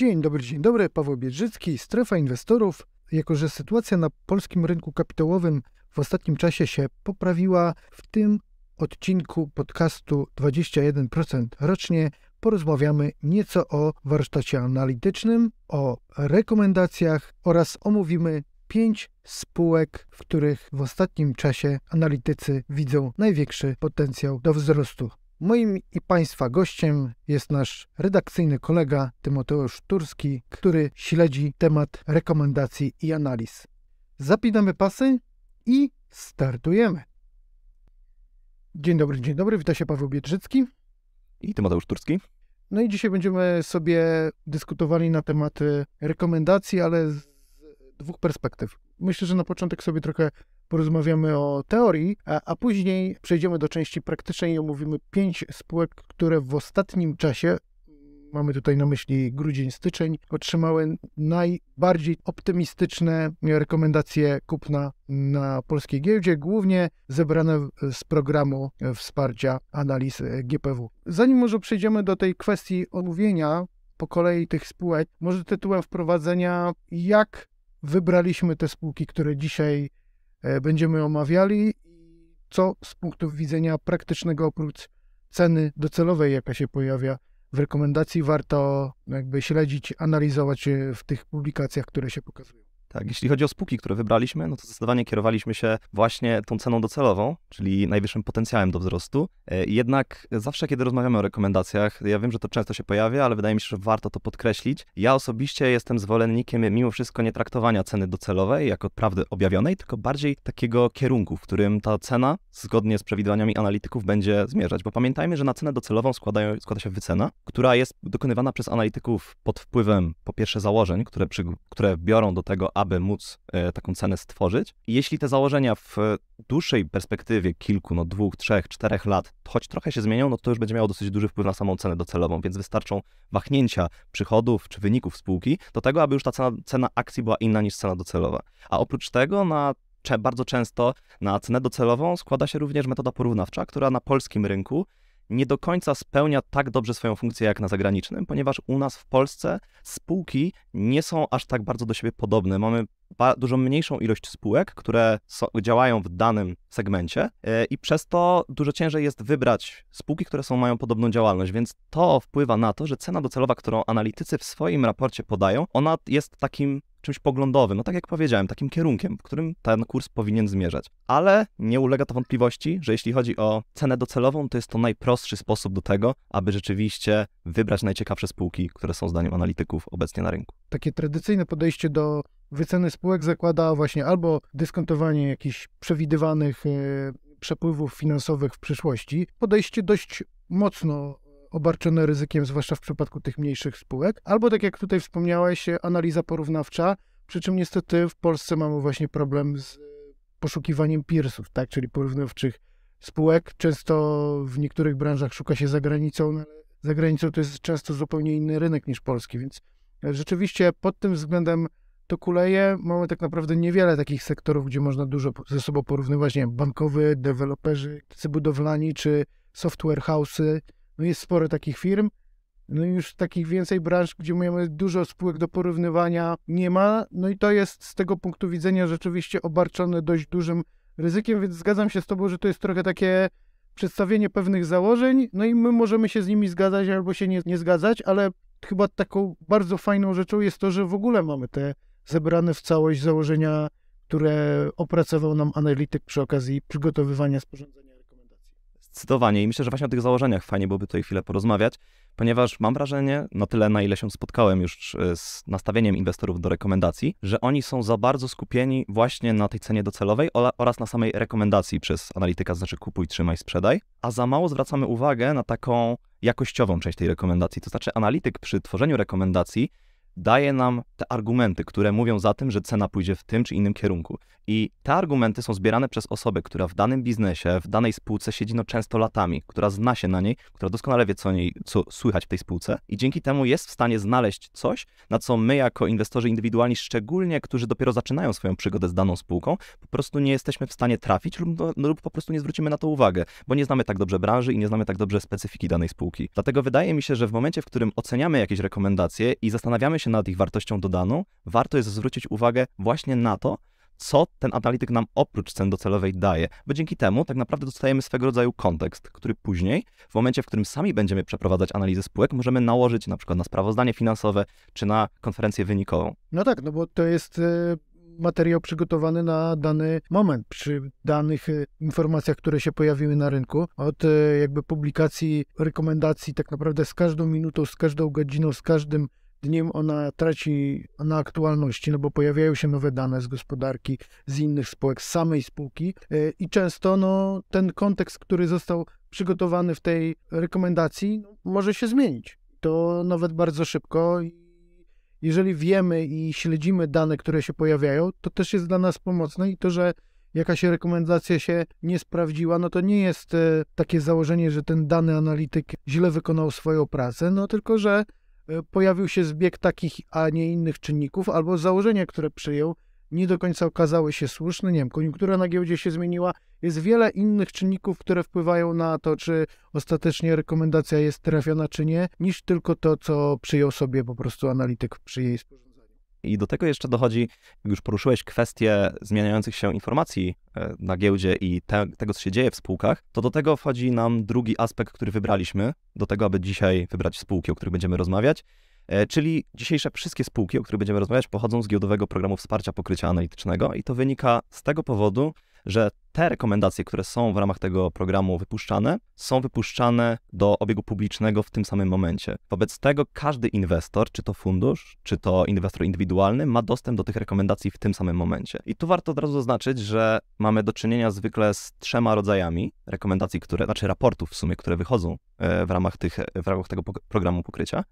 Dzień dobry, dzień dobry. Paweł Biedrzycki, Strefa Inwestorów. Jako, że sytuacja na polskim rynku kapitałowym w ostatnim czasie się poprawiła, w tym odcinku podcastu 21% rocznie porozmawiamy nieco o warsztacie analitycznym, o rekomendacjach oraz omówimy pięć spółek, w których w ostatnim czasie analitycy widzą największy potencjał do wzrostu. Moim i Państwa gościem jest nasz redakcyjny kolega Tymoteusz Turski, który śledzi temat rekomendacji i analiz. Zapinamy pasy i startujemy. Dzień dobry, dzień dobry, witam się Paweł Biedrzycki i Tymoteusz Turski. No i dzisiaj będziemy sobie dyskutowali na temat y, rekomendacji, ale z dwóch perspektyw. Myślę, że na początek sobie trochę porozmawiamy o teorii, a, a, później przejdziemy do części praktycznej i omówimy pięć spółek, które w ostatnim czasie, mamy tutaj na myśli grudzień, styczeń, otrzymały najbardziej optymistyczne rekomendacje kupna na polskiej giełdzie, głównie zebrane z programu wsparcia analiz GPW. Zanim może przejdziemy do tej kwestii omówienia po kolei tych spółek, może tytułem wprowadzenia, jak wybraliśmy te spółki, które dzisiaj E, będziemy omawiali i co z punktu widzenia praktycznego oprócz ceny docelowej, jaka się pojawia w rekomendacji, warto jakby śledzić, analizować e, w tych publikacjach, które się pokazują. Tak, jeśli chodzi o spółki, które wybraliśmy, no to zdecydowanie kierowaliśmy się właśnie tą ceną docelową, czyli najwyższym potencjałem do wzrostu. E, jednak zawsze, kiedy rozmawiamy o rekomendacjach, ja wiem, że to często się pojawia, ale wydaje mi się, że warto to podkreślić. Ja osobiście jestem zwolennikiem mimo wszystko nie traktowania ceny docelowej jako prawdy objawionej, tylko bardziej takiego kierunku, w którym ta cena, zgodnie z przewidywaniami analityków, będzie zmierzać. Bo pamiętajmy, że na cenę docelową składają, składa się wycena, która jest dokonywana przez analityków pod wpływem po pierwsze założeń, które, przy, które biorą do tego aby móc e, taką cenę stworzyć. Jeśli te założenia w dłuższej perspektywie kilku, no dwóch, trzech, czterech lat, choć trochę się zmienią, no to już będzie miało dosyć duży wpływ na samą cenę docelową, więc wystarczą wahnięcia przychodów czy wyników spółki do tego, aby już ta cena, cena akcji była inna niż cena docelowa. A oprócz tego na bardzo często na cenę docelową składa się również metoda porównawcza, która na polskim rynku nie do końca spełnia tak dobrze swoją funkcję jak na zagranicznym, ponieważ u nas w Polsce spółki nie są aż tak bardzo do siebie podobne. Mamy dużo mniejszą ilość spółek, które so działają w danym segmencie e, i przez to dużo ciężej jest wybrać spółki, które są, mają podobną działalność, więc to wpływa na to, że cena docelowa, którą analitycy w swoim raporcie podają, ona jest takim czymś poglądowym, no tak jak powiedziałem, takim kierunkiem, w którym ten kurs powinien zmierzać. Ale nie ulega to wątpliwości, że jeśli chodzi o cenę docelową, to jest to najprostszy sposób do tego, aby rzeczywiście wybrać najciekawsze spółki, które są zdaniem analityków obecnie na rynku. Takie tradycyjne podejście do wyceny spółek zakłada właśnie albo dyskontowanie jakichś przewidywanych e, przepływów finansowych w przyszłości, podejście dość mocno obarczone ryzykiem, zwłaszcza w przypadku tych mniejszych spółek, albo tak jak tutaj wspomniałeś, e, analiza porównawcza, przy czym niestety w Polsce mamy właśnie problem z e, poszukiwaniem peersów, tak, czyli porównawczych spółek. Często w niektórych branżach szuka się za granicą, no ale za granicą to jest często zupełnie inny rynek niż polski, więc e, rzeczywiście pod tym względem to kuleje. Mamy tak naprawdę niewiele takich sektorów, gdzie można dużo ze sobą porównywać, nie wiem, bankowy, deweloperzy, budowlani czy software house'y. No jest sporo takich firm, no już takich więcej branż, gdzie mamy dużo spółek do porównywania, nie ma. No i to jest z tego punktu widzenia rzeczywiście obarczone dość dużym ryzykiem, więc zgadzam się z Tobą, że to jest trochę takie przedstawienie pewnych założeń, no i my możemy się z nimi zgadzać albo się nie, nie zgadzać, ale chyba taką bardzo fajną rzeczą jest to, że w ogóle mamy te zebrane w całość założenia, które opracował nam analityk przy okazji przygotowywania sporządzenia Zdecydowanie. I myślę, że właśnie o tych założeniach fajnie byłoby tutaj chwilę porozmawiać, ponieważ mam wrażenie, na tyle na ile się spotkałem już e, z nastawieniem inwestorów do rekomendacji, że oni są za bardzo skupieni właśnie na tej cenie docelowej oraz na samej rekomendacji przez analityka, znaczy kupuj, trzymaj, sprzedaj, a za mało zwracamy uwagę na taką jakościową część tej rekomendacji. To znaczy analityk przy tworzeniu rekomendacji daje nam te argumenty, które mówią za tym, że cena pójdzie w tym czy innym kierunku. I te argumenty są zbierane przez osobę, która w danym biznesie, w danej spółce siedzi no często latami, która zna się na niej, która doskonale wie, co, niej, co słychać w tej spółce i dzięki temu jest w stanie znaleźć coś, na co my jako inwestorzy indywidualni, szczególnie którzy dopiero zaczynają swoją przygodę z daną spółką, po prostu nie jesteśmy w stanie trafić lub, no, lub po prostu nie zwrócimy na to uwagę, bo nie znamy tak dobrze branży i nie znamy tak dobrze specyfiki danej spółki. Dlatego wydaje mi się, że w momencie, w którym oceniamy jakieś rekomendacje i zastanawiamy się nad ich wartością dodaną, warto jest zwrócić uwagę właśnie na to, co ten analityk nam oprócz cen docelowej daje, bo dzięki temu tak naprawdę dostajemy swego rodzaju kontekst, który później, w momencie, w którym sami będziemy przeprowadzać analizę spółek, możemy nałożyć na przykład na sprawozdanie finansowe czy na konferencję wynikową. No tak, no bo to jest e, materiał przygotowany na dany moment, przy danych e, informacjach, które się pojawiły na rynku, od e, jakby publikacji, rekomendacji, tak naprawdę z każdą minutą, z każdą godziną, z każdym dniem ona traci na aktualności, no bo pojawiają się nowe dane z gospodarki, z innych spółek, z samej spółki e, i często no, ten kontekst, który został przygotowany w tej rekomendacji, no, może się zmienić. To nawet bardzo szybko. Jeżeli wiemy i śledzimy dane, które się pojawiają, to też jest dla nas pomocne i to, że jakaś rekomendacja się nie sprawdziła, no to nie jest e, takie założenie, że ten dany analityk źle wykonał swoją pracę, no tylko, że E, pojawił się zbieg takich, a nie innych czynników, albo założenia, które przyjął, nie do końca okazały się słuszne. Nie wiem, koniunktura na giełdzie się zmieniła. Jest wiele innych czynników, które wpływają na to, czy ostatecznie rekomendacja jest trafiona, czy nie, niż tylko to, co przyjął sobie po prostu analityk przy jej sporządzeniu. I do tego jeszcze dochodzi, jak już poruszyłeś kwestię zmieniających się informacji e, na giełdzie i te, tego, co się dzieje w spółkach, to do tego wchodzi nam drugi aspekt, który wybraliśmy, do tego, aby dzisiaj wybrać spółki, o których będziemy rozmawiać. E, czyli dzisiejsze wszystkie spółki, o których będziemy rozmawiać, pochodzą z giełdowego programu wsparcia pokrycia analitycznego i to wynika z tego powodu, że te rekomendacje, które są w ramach tego programu wypuszczane, są wypuszczane do obiegu publicznego w tym samym momencie. Wobec tego każdy inwestor, czy to fundusz, czy to inwestor indywidualny, ma dostęp do tych rekomendacji w tym samym momencie. I tu warto od razu zaznaczyć, że mamy do czynienia zwykle z trzema rodzajami rekomendacji, które, znaczy raportów w sumie, które wychodzą e, w ramach, tych, w ramach tego programu pokrycia.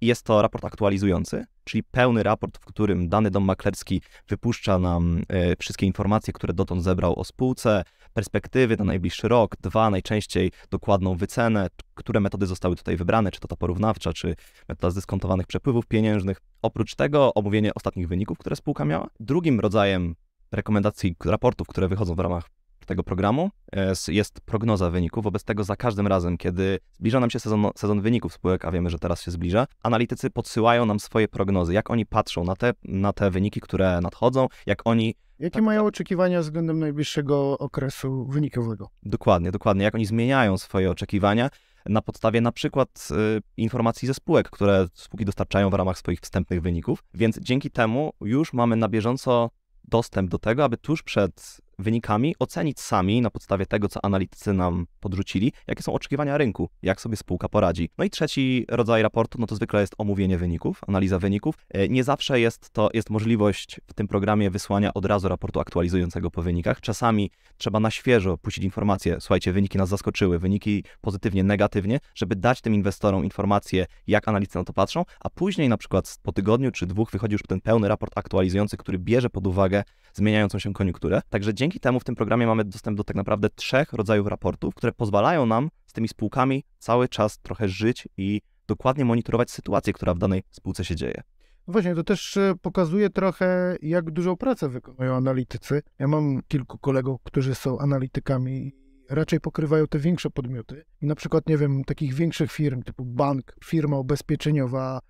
Jest to raport aktualizujący, czyli pełny raport, w którym dany dom maklerski wypuszcza nam e, wszystkie informacje, które dotąd zebrał o spółce, perspektywy na najbliższy rok, dwa najczęściej dokładną wycenę, które metody zostały tutaj wybrane, czy to ta porównawcza, czy metoda zdyskontowanych przepływów pieniężnych. Oprócz tego omówienie ostatnich wyników, które spółka miała. Drugim rodzajem rekomendacji, raportów, które wychodzą w ramach tego programu e, jest prognoza wyników. Wobec tego za każdym razem, kiedy zbliża nam się sezon, sezon wyników spółek, a wiemy, że teraz się zbliża, analitycy podsyłają nam swoje prognozy, jak oni patrzą na te, na te wyniki, które nadchodzą, jak oni Jakie mają oczekiwania względem najbliższego okresu wynikowego? Dokładnie, dokładnie. Jak oni zmieniają swoje oczekiwania na podstawie na przykład y, informacji ze spółek, które spółki dostarczają w ramach swoich wstępnych wyników. Więc dzięki temu już mamy na bieżąco dostęp do tego, aby tuż przed wynikami ocenić sami na podstawie tego, co analitycy nam podrzucili, jakie są oczekiwania rynku, jak sobie spółka poradzi. No i trzeci rodzaj raportu, no to zwykle jest omówienie wyników, analiza wyników. E, nie zawsze jest to, jest możliwość w tym programie wysłania od razu raportu aktualizującego po wynikach. Czasami trzeba na świeżo puścić informację, słuchajcie, wyniki nas zaskoczyły, wyniki pozytywnie, negatywnie, żeby dać tym inwestorom informację, jak analitycy na to patrzą, a później na przykład po tygodniu czy dwóch wychodzi już ten pełny raport aktualizujący, który bierze pod uwagę zmieniającą się koniunkturę. Także dzięki temu w tym programie mamy dostęp do tak naprawdę trzech rodzajów raportów, które pozwalają nam z tymi spółkami cały czas trochę żyć i dokładnie monitorować sytuację, która w danej spółce się dzieje. No właśnie, to też e, pokazuje trochę, jak dużą pracę wykonują analitycy. Ja mam kilku kolegów, którzy są analitykami raczej pokrywają te większe podmioty. I na przykład, nie wiem, takich większych firm typu bank, firma ubezpieczeniowa,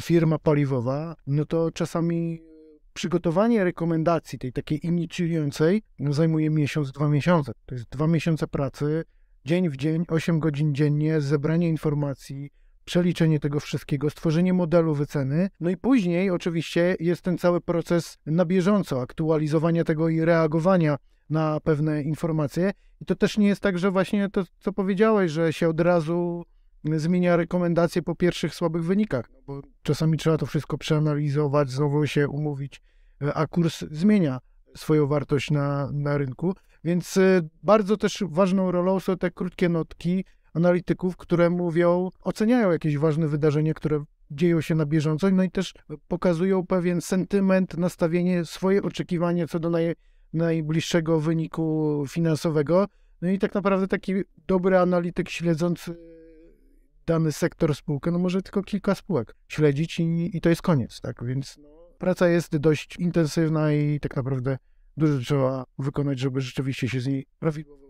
firma paliwowa, no to czasami przygotowanie rekomendacji, tej takiej inicjującej, zajmuje miesiąc, dwa miesiące. To jest dwa miesiące pracy, dzień w dzień, 8 godzin dziennie, zebranie informacji, przeliczenie tego wszystkiego, stworzenie modelu wyceny. No i później oczywiście jest ten cały proces na bieżąco, aktualizowania tego i reagowania na pewne informacje. I to też nie jest tak, że właśnie to, co powiedziałeś, że się od razu zmienia rekomendacje po pierwszych słabych wynikach, no bo czasami trzeba to wszystko przeanalizować, znowu się umówić, e, a kurs zmienia swoją wartość na, na rynku. Więc e, bardzo też ważną rolą są te krótkie notki analityków, które mówią, oceniają jakieś ważne wydarzenie, które dzieją się na bieżąco, no i też pokazują pewien sentyment, nastawienie, swoje oczekiwanie co do naj, najbliższego wyniku finansowego. No i tak naprawdę taki dobry analityk śledzący dany sektor spółkę, no może tylko kilka spółek śledzić i, i to jest koniec, tak? Więc no, praca jest dość intensywna i tak naprawdę dużo trzeba wykonać, żeby rzeczywiście się z niej prawidłowo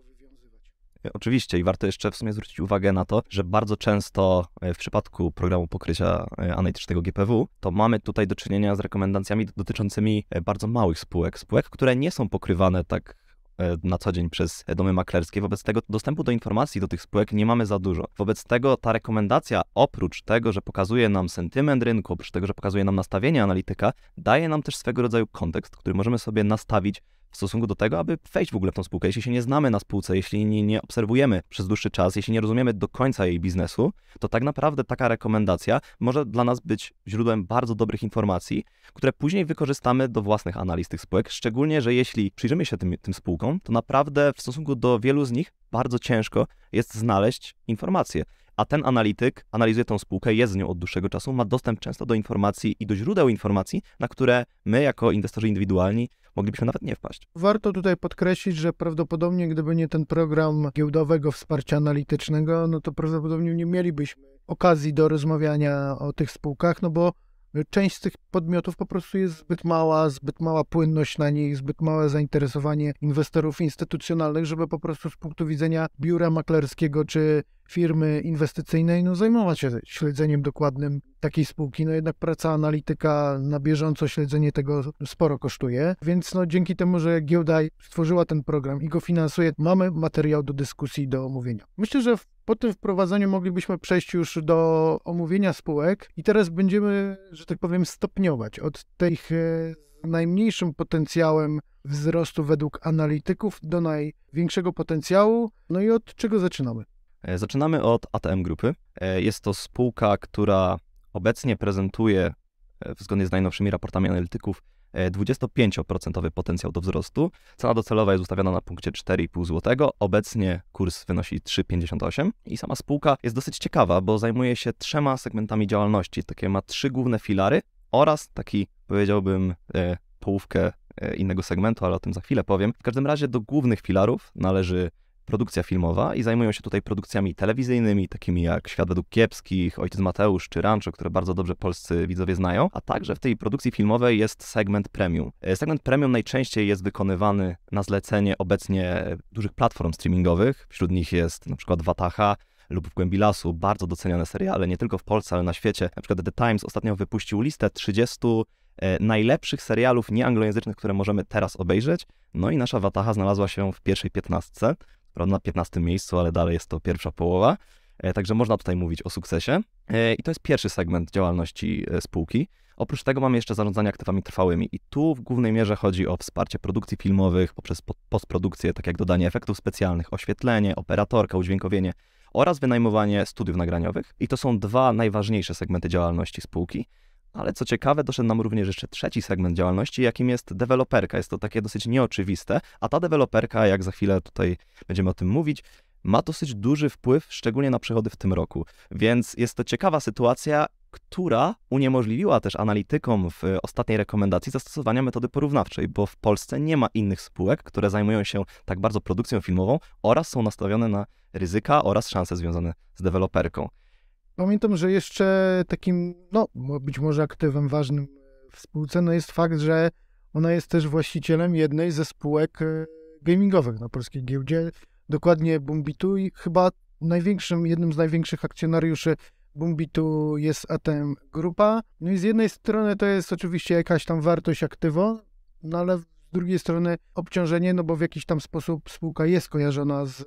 e, Oczywiście i warto jeszcze w sumie zwrócić uwagę na to, że bardzo często e, w przypadku programu pokrycia e, analitycznego GPW, to mamy tutaj do czynienia z rekomendacjami dotyczącymi bardzo małych spółek, spółek, które nie są pokrywane tak E, na co dzień przez domy maklerskie. Wobec tego dostępu do informacji do tych spółek nie mamy za dużo. Wobec tego ta rekomendacja, oprócz tego, że pokazuje nam sentyment rynku, oprócz tego, że pokazuje nam nastawienie analityka, daje nam też swego rodzaju kontekst, który możemy sobie nastawić w stosunku do tego, aby wejść w ogóle w tą spółkę. Jeśli się nie znamy na spółce, jeśli nie, nie obserwujemy przez dłuższy czas, jeśli nie rozumiemy do końca jej biznesu, to tak naprawdę taka rekomendacja może dla nas być źródłem bardzo dobrych informacji, które później wykorzystamy do własnych analiz tych spółek. Szczególnie, że jeśli przyjrzymy się tym, tym spółkom, to naprawdę w stosunku do wielu z nich bardzo ciężko jest znaleźć informacje a ten analityk analizuje tą spółkę, jest z nią od dłuższego czasu, ma dostęp często do informacji i do źródeł informacji, na które my, jako inwestorzy indywidualni, moglibyśmy nawet nie wpaść. Warto tutaj podkreślić, że prawdopodobnie gdyby nie ten program giełdowego wsparcia analitycznego, no to prawdopodobnie nie mielibyśmy okazji do rozmawiania o tych spółkach, no bo część z tych podmiotów po prostu jest zbyt mała, zbyt mała płynność na nich, zbyt małe zainteresowanie inwestorów instytucjonalnych, żeby po prostu z punktu widzenia biura maklerskiego czy firmy inwestycyjnej no, zajmować się śledzeniem dokładnym takiej spółki. No jednak praca analityka na bieżąco śledzenie tego sporo kosztuje, więc no, dzięki temu, że giełda stworzyła ten program i go finansuje, mamy materiał do dyskusji, do omówienia. Myślę, że po tym wprowadzeniu moglibyśmy przejść już do omówienia spółek i teraz będziemy, że tak powiem, stopniować od tych e, najmniejszym potencjałem wzrostu według analityków do największego potencjału. No i od czego zaczynamy? E, zaczynamy od ATM Grupy. E, jest to spółka, która obecnie prezentuje, e, zgodnie z najnowszymi raportami analityków, 25% potencjał do wzrostu. Cena docelowa jest ustawiona na punkcie 4,5 zł. Obecnie kurs wynosi 3,58 i sama spółka jest dosyć ciekawa, bo zajmuje się trzema segmentami działalności. Takie ma trzy główne filary oraz taki, powiedziałbym, połówkę innego segmentu, ale o tym za chwilę powiem. W każdym razie do głównych filarów należy produkcja filmowa i zajmują się tutaj produkcjami telewizyjnymi, takimi jak Świat według Kiepskich, Ojciec Mateusz czy Rancho, które bardzo dobrze polscy widzowie znają, a także w tej produkcji filmowej jest segment premium. E, segment premium najczęściej jest wykonywany na zlecenie obecnie dużych platform streamingowych, wśród nich jest na przykład Wataha, lub w głębi lasu bardzo doceniane seriale, nie tylko w Polsce, ale na świecie. Na przykład The Times ostatnio wypuścił listę 30 e, najlepszych serialów nieanglojęzycznych, które możemy teraz obejrzeć. No i nasza Wataha znalazła się w pierwszej piętnastce na 15 miejscu, ale dalej jest to pierwsza połowa. E, także można tutaj mówić o sukcesie. E, I to jest pierwszy segment działalności e, spółki. Oprócz tego mamy jeszcze zarządzanie aktywami trwałymi i tu w głównej mierze chodzi o wsparcie produkcji filmowych poprzez postprodukcję, tak jak dodanie efektów specjalnych, oświetlenie, operatorka, udźwiękowienie oraz wynajmowanie studiów nagraniowych. I to są dwa najważniejsze segmenty działalności spółki. Ale co ciekawe, doszedł nam również jeszcze trzeci segment działalności, jakim jest deweloperka. Jest to takie dosyć nieoczywiste, a ta deweloperka, jak za chwilę tutaj będziemy o tym mówić, ma dosyć duży wpływ, szczególnie na przychody w tym roku. Więc jest to ciekawa sytuacja, która uniemożliwiła też analitykom w ostatniej rekomendacji zastosowania metody porównawczej, bo w Polsce nie ma innych spółek, które zajmują się tak bardzo produkcją filmową oraz są nastawione na ryzyka oraz szanse związane z deweloperką pamiętam, że jeszcze takim, no być może aktywem ważnym w spółce, no jest fakt, że ona jest też właścicielem jednej ze spółek e, gamingowych na polskiej giełdzie, dokładnie Bumbitu i chyba największym, jednym z największych akcjonariuszy Bumbitu jest ATM Grupa. No i z jednej strony to jest oczywiście jakaś tam wartość aktywo, no ale z drugiej strony obciążenie, no bo w jakiś tam sposób spółka jest kojarzona z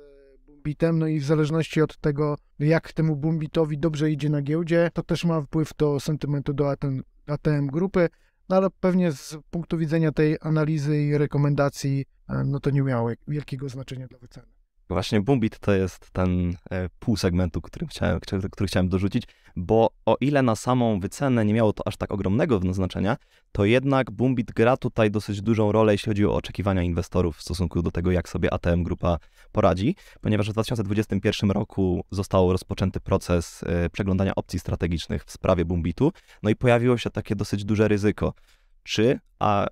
no i w zależności od tego, jak temu bumbitowi dobrze idzie na giełdzie, to też ma wpływ do sentymentu do ATM, ATM grupy, no ale pewnie z punktu widzenia tej analizy i rekomendacji, e, no to nie miało wielkiego znaczenia dla wyceny. No właśnie Boombit to jest ten e, pół segmentu, który chciałem, który chciałem dorzucić, bo o ile na samą wycenę nie miało to aż tak ogromnego znaczenia, to jednak Boombit gra tutaj dosyć dużą rolę, jeśli chodzi o oczekiwania inwestorów w stosunku do tego, jak sobie ATM Grupa poradzi, ponieważ w 2021 roku został rozpoczęty proces e, przeglądania opcji strategicznych w sprawie Boombitu, no i pojawiło się takie dosyć duże ryzyko. Czy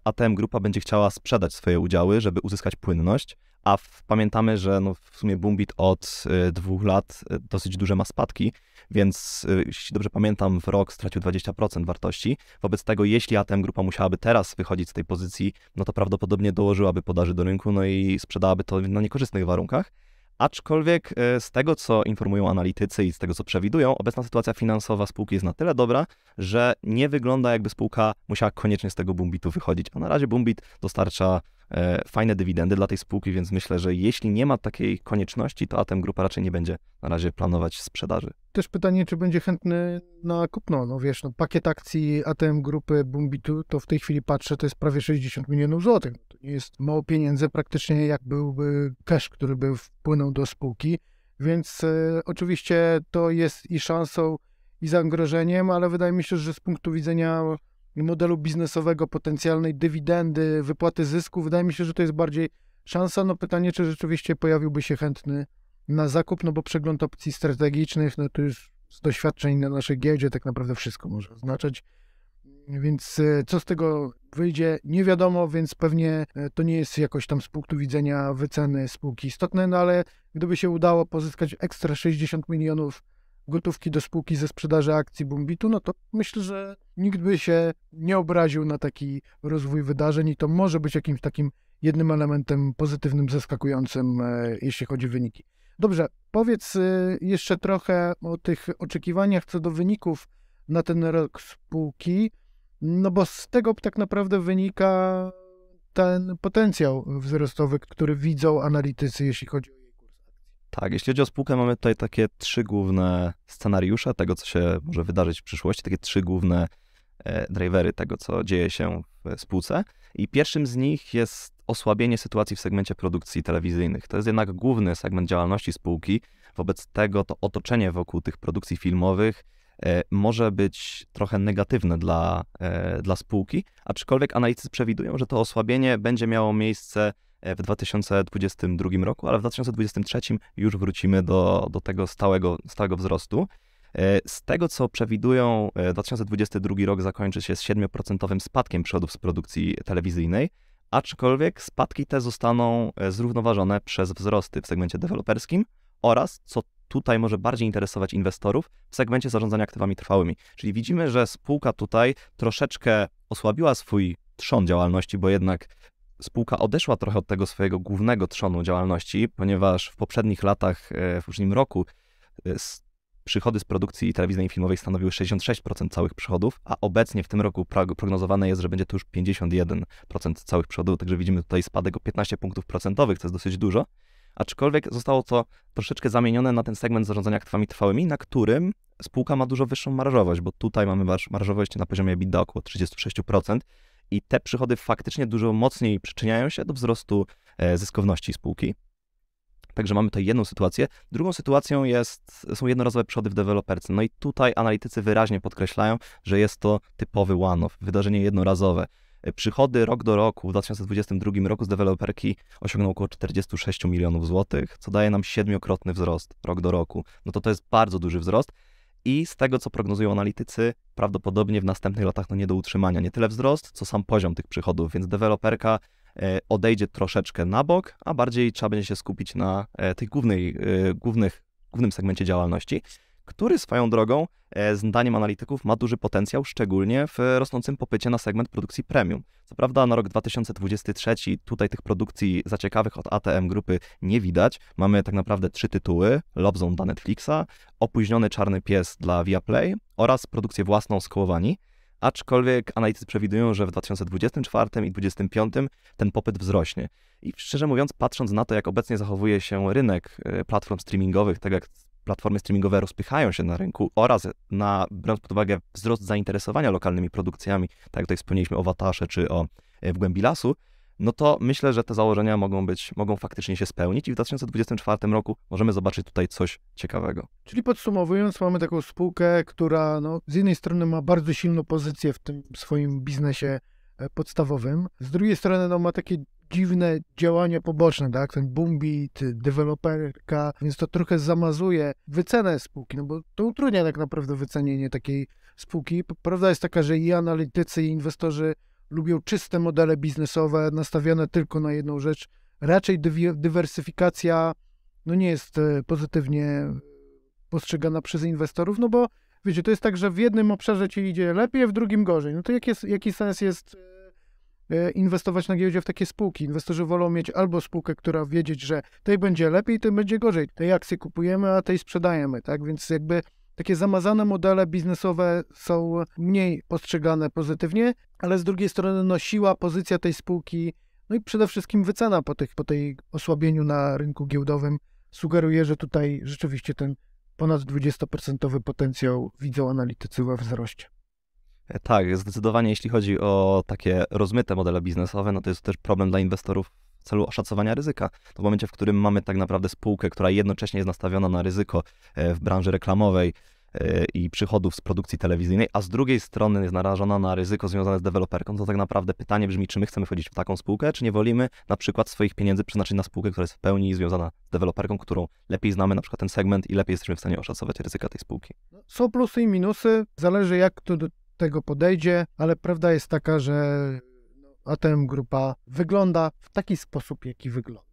ATM Grupa będzie chciała sprzedać swoje udziały, żeby uzyskać płynność? a w, pamiętamy, że no w sumie Boombit od y, dwóch lat y, dosyć duże ma spadki, więc y, jeśli dobrze pamiętam, w rok stracił 20% wartości. Wobec tego, jeśli ATM Grupa musiałaby teraz wychodzić z tej pozycji, no to prawdopodobnie dołożyłaby podaży do rynku, no i sprzedałaby to na no, niekorzystnych warunkach. Aczkolwiek e, z tego, co informują analitycy i z tego, co przewidują, obecna sytuacja finansowa spółki jest na tyle dobra, że nie wygląda jakby spółka musiała koniecznie z tego Bumbitu wychodzić. A na razie Bumbit dostarcza e, fajne dywidendy dla tej spółki, więc myślę, że jeśli nie ma takiej konieczności, to Atem Grupa raczej nie będzie na razie planować sprzedaży. Też pytanie, czy będzie chętny na kupno. No wiesz, no, pakiet akcji Atem Grupy Bumbitu, to w tej chwili patrzę, to jest prawie 60 milionów złotych jest mało pieniędzy, praktycznie jak byłby cash, który by wpłynął do spółki, więc e, oczywiście to jest i szansą, i zagrożeniem, ale wydaje mi się, że z punktu widzenia modelu biznesowego, potencjalnej dywidendy, wypłaty zysku, wydaje mi się, że to jest bardziej szansa. No pytanie, czy rzeczywiście pojawiłby się chętny na zakup, no bo przegląd opcji strategicznych, no to już z doświadczeń na naszej giełdzie tak naprawdę wszystko może oznaczać więc e, co z tego wyjdzie, nie wiadomo, więc pewnie e, to nie jest jakoś tam z punktu widzenia wyceny spółki istotne, no ale gdyby się udało pozyskać ekstra 60 milionów gotówki do spółki ze sprzedaży akcji Bumbitu, no to myślę, że nikt by się nie obraził na taki rozwój wydarzeń i to może być jakimś takim jednym elementem pozytywnym, zaskakującym, e, jeśli chodzi o wyniki. Dobrze, powiedz jeszcze trochę o tych oczekiwaniach co do wyników na ten rok spółki. No bo z tego tak naprawdę wynika ten potencjał wzrostowy, który widzą analitycy, jeśli chodzi o jej kurs Tak, jeśli chodzi o spółkę, mamy tutaj takie trzy główne scenariusze tego, co się może wydarzyć w przyszłości, takie trzy główne e, drivery tego, co dzieje się w spółce. I pierwszym z nich jest osłabienie sytuacji w segmencie produkcji telewizyjnych. To jest jednak główny segment działalności spółki. Wobec tego to otoczenie wokół tych produkcji filmowych E, może być trochę negatywne dla, e, dla spółki, aczkolwiek analitycy przewidują, że to osłabienie będzie miało miejsce e, w 2022 roku, ale w 2023 już wrócimy do, do tego stałego, stałego wzrostu. Z tego co przewidują, 2022 rok zakończy się z 7% spadkiem przychodów z produkcji telewizyjnej, aczkolwiek spadki te zostaną zrównoważone przez wzrosty w segmencie deweloperskim oraz, co tutaj może bardziej interesować inwestorów w segmencie zarządzania aktywami trwałymi. Czyli widzimy, że spółka tutaj troszeczkę osłabiła swój trzon działalności, bo jednak spółka odeszła trochę od tego swojego głównego trzonu działalności, ponieważ w poprzednich latach, e, w poprzednim roku e, przychody z produkcji telewizyjnej i filmowej stanowiły 66% całych przychodów, a obecnie w tym roku prognozowane jest, że będzie to już 51% całych przychodów, także widzimy tutaj spadek o 15 punktów procentowych, co jest dosyć dużo aczkolwiek zostało to troszeczkę zamienione na ten segment zarządzania aktywami trwałymi, na którym spółka ma dużo wyższą marżowość, bo tutaj mamy marżowość na poziomie EBITDA około 36% i te przychody faktycznie dużo mocniej przyczyniają się do wzrostu e, zyskowności spółki. Także mamy tutaj jedną sytuację. Drugą sytuacją jest, są jednorazowe przychody w deweloperce. No i tutaj analitycy wyraźnie podkreślają, że jest to typowy one-off, wydarzenie jednorazowe. E, przychody rok do roku w 2022 roku z deweloperki osiągnął około 46 milionów złotych, co daje nam siedmiokrotny wzrost rok do roku. No to to jest bardzo duży wzrost i z tego, co prognozują analitycy, prawdopodobnie w następnych latach no nie do utrzymania. Nie tyle wzrost, co sam poziom tych przychodów, więc deweloperka e, odejdzie troszeczkę na bok, a bardziej trzeba będzie się skupić na e, tych głównych głównych, głównym segmencie działalności który swoją drogą, e, zdaniem analityków, ma duży potencjał, szczególnie w rosnącym popycie na segment produkcji premium. Co prawda na rok 2023 tutaj tych produkcji zaciekawych od ATM grupy nie widać. Mamy tak naprawdę trzy tytuły: Zone dla Netflixa, Opóźniony Czarny Pies dla Viaplay oraz produkcję własną z Kołowani. Aczkolwiek analitycy przewidują, że w 2024 i 2025 ten popyt wzrośnie. I szczerze mówiąc, patrząc na to, jak obecnie zachowuje się rynek e, platform streamingowych, tak jak platformy streamingowe rozpychają się na rynku oraz na, biorąc pod uwagę wzrost zainteresowania lokalnymi produkcjami, tak jak tutaj wspomnieliśmy o Watasze czy o e, W Głębi Lasu, no to myślę, że te założenia mogą być, mogą faktycznie się spełnić i w 2024 roku możemy zobaczyć tutaj coś ciekawego. Czyli podsumowując, mamy taką spółkę, która no, z jednej strony ma bardzo silną pozycję w tym swoim biznesie e, podstawowym, z drugiej strony no, ma takie dziwne działania poboczne, tak? Ten bumbit, deweloperka, więc to trochę zamazuje wycenę spółki, no bo to utrudnia tak naprawdę wycenienie takiej spółki. Prawda jest taka, że i analitycy, i inwestorzy lubią czyste modele biznesowe, nastawione tylko na jedną rzecz. Raczej dywi- dywersyfikacja no nie jest e, pozytywnie postrzegana przez inwestorów, no bo wiecie, to jest tak, że w jednym obszarze ci idzie lepiej, w drugim gorzej. No to jest, jaki sens jest e, E, inwestować na giełdzie w takie spółki. Inwestorzy wolą mieć albo spółkę, która wiedzieć, że tej będzie lepiej, tej będzie gorzej. Tej akcji kupujemy, a tej sprzedajemy, tak? Więc jakby takie zamazane modele biznesowe są mniej postrzegane pozytywnie, ale z drugiej strony no, siła, pozycja tej spółki, no i przede wszystkim wycena po, tych, po tej osłabieniu na rynku giełdowym sugeruje, że tutaj rzeczywiście ten ponad 20% potencjał widzą analitycy we wzroście. Tak, zdecydowanie jeśli chodzi o takie rozmyte modele biznesowe, no to jest też problem dla inwestorów w celu oszacowania ryzyka. To w momencie, w którym mamy tak naprawdę spółkę, która jednocześnie jest nastawiona na ryzyko e, w branży reklamowej, e, i przychodów z produkcji telewizyjnej, a z drugiej strony jest narażona na ryzyko związane z deweloperką, to tak naprawdę pytanie brzmi, czy my chcemy wchodzić w taką spółkę, czy nie wolimy na przykład swoich pieniędzy przeznaczyć na spółkę, która jest w pełni związana z deweloperką, którą lepiej znamy na przykład ten segment i lepiej jesteśmy w stanie oszacować ryzyka tej spółki. No, są plusy i minusy, zależy jak to tego podejdzie, ale prawda jest taka, że no, ATM Grupa wygląda w taki sposób, jaki wygląda.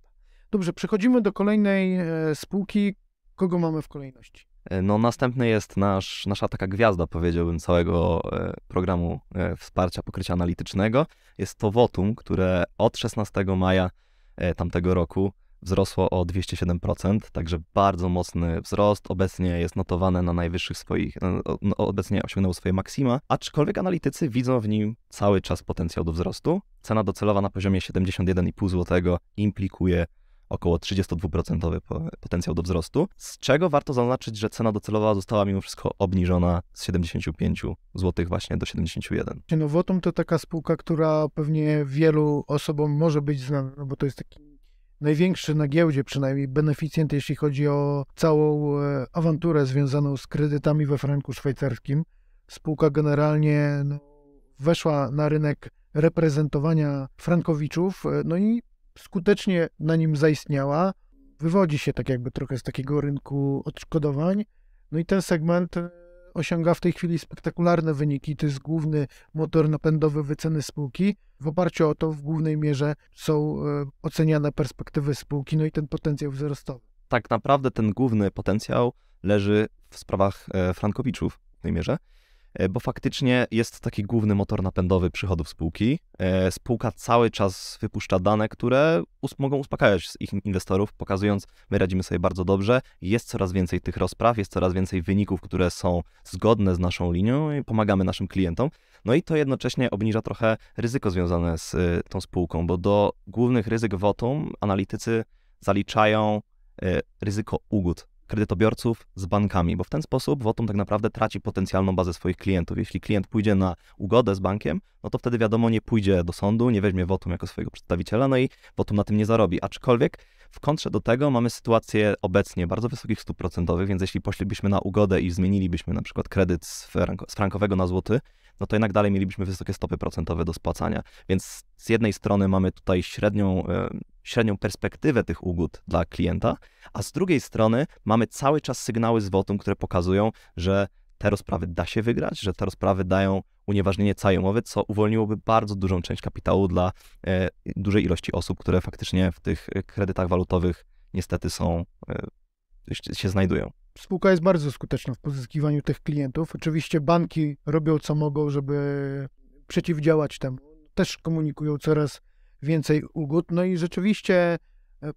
Dobrze, przechodzimy do kolejnej e, spółki. Kogo mamy w kolejności? E, no, następny jest nasz, nasza taka gwiazda, powiedziałbym, całego e, programu wsparcia pokrycia analitycznego. Jest to Votum, które od 16 maja tamtego roku wzrosło o 207%, także bardzo mocny wzrost. Obecnie jest notowane na najwyższych swoich, e, no, obecnie osiągnęło swoje maksima, aczkolwiek analitycy widzą w nim cały czas potencjał do wzrostu. Cena docelowa na poziomie 71,5 zł implikuje około 32% potencjał do wzrostu, z czego warto zaznaczyć, że cena docelowa została mimo wszystko obniżona z 75 zł właśnie do 71. No to taka spółka, która pewnie wielu osobom może być znana, no bo to jest taki największy na giełdzie, przynajmniej beneficjent, jeśli chodzi o całą e, awanturę związaną z kredytami we franku szwajcarskim. Spółka generalnie no, weszła na rynek reprezentowania frankowiczów, e, no i skutecznie na nim zaistniała. Wywodzi się tak jakby trochę z takiego rynku odszkodowań. No i ten segment osiąga w tej chwili spektakularne wyniki. To jest główny motor napędowy wyceny spółki. W oparciu o to w głównej mierze są e, oceniane perspektywy spółki, no i ten potencjał wzrostowy. Tak naprawdę ten główny potencjał leży w sprawach e, frankowiczów w tej mierze. E, bo faktycznie jest taki główny motor napędowy przychodów spółki. E, spółka cały czas wypuszcza dane, które mogą uspokajać ich inwestorów, pokazując, my radzimy sobie bardzo dobrze, jest coraz więcej tych rozpraw, jest coraz więcej wyników, które są zgodne z naszą linią i pomagamy naszym klientom. No i to jednocześnie obniża trochę ryzyko związane z e, tą spółką, bo do głównych ryzyk wotum analitycy zaliczają ryzyko ugód kredytobiorców z bankami, bo w ten sposób Votum tak naprawdę traci potencjalną bazę swoich klientów. Jeśli klient pójdzie na ugodę z bankiem, no to wtedy wiadomo, nie pójdzie do sądu, nie weźmie Votum jako swojego przedstawiciela, no i Votum na tym nie zarobi. Aczkolwiek w kontrze do tego mamy sytuację obecnie bardzo wysokich stóp procentowych, więc jeśli poszlibyśmy na ugodę i zmienilibyśmy na przykład kredyt z, franko, z frankowego na złoty, no to jednak dalej mielibyśmy wysokie stopy procentowe do spłacania. Więc z jednej strony mamy tutaj średnią e, średnią perspektywę tych ugód dla klienta, a z drugiej strony mamy cały czas sygnały z wotum, które pokazują, że te rozprawy da się wygrać, że te rozprawy dają unieważnienie całej umowy, co uwolniłoby bardzo dużą część kapitału dla e, dużej ilości osób, które faktycznie w tych e, kredytach walutowych niestety są, e, się znajdują. Spółka jest bardzo skuteczna w pozyskiwaniu tych klientów. Oczywiście banki robią co mogą, żeby przeciwdziałać temu. Też komunikują coraz więcej ugód. No i rzeczywiście e,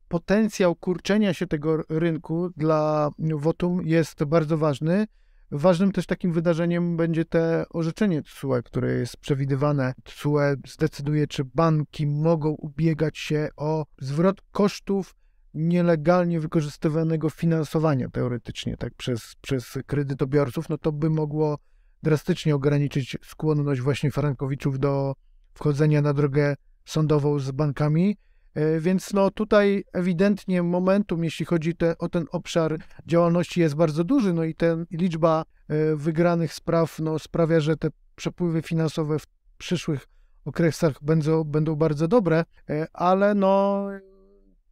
potencjał kurczenia się tego rynku dla wotum jest bardzo ważny. Ważnym też takim wydarzeniem będzie te orzeczenie TSUE, które jest przewidywane. TSUE zdecyduje, czy banki mogą ubiegać się o zwrot kosztów nielegalnie wykorzystywanego finansowania teoretycznie tak, przez, przez kredytobiorców, no to by mogło drastycznie ograniczyć skłonność właśnie frankowiczów do wchodzenia na drogę sądową z bankami. E, więc no tutaj ewidentnie momentum, jeśli chodzi te, o ten obszar działalności, jest bardzo duży, no i ten, liczba e, wygranych spraw no, sprawia, że te przepływy finansowe w przyszłych okresach będą, będą bardzo dobre, e, ale no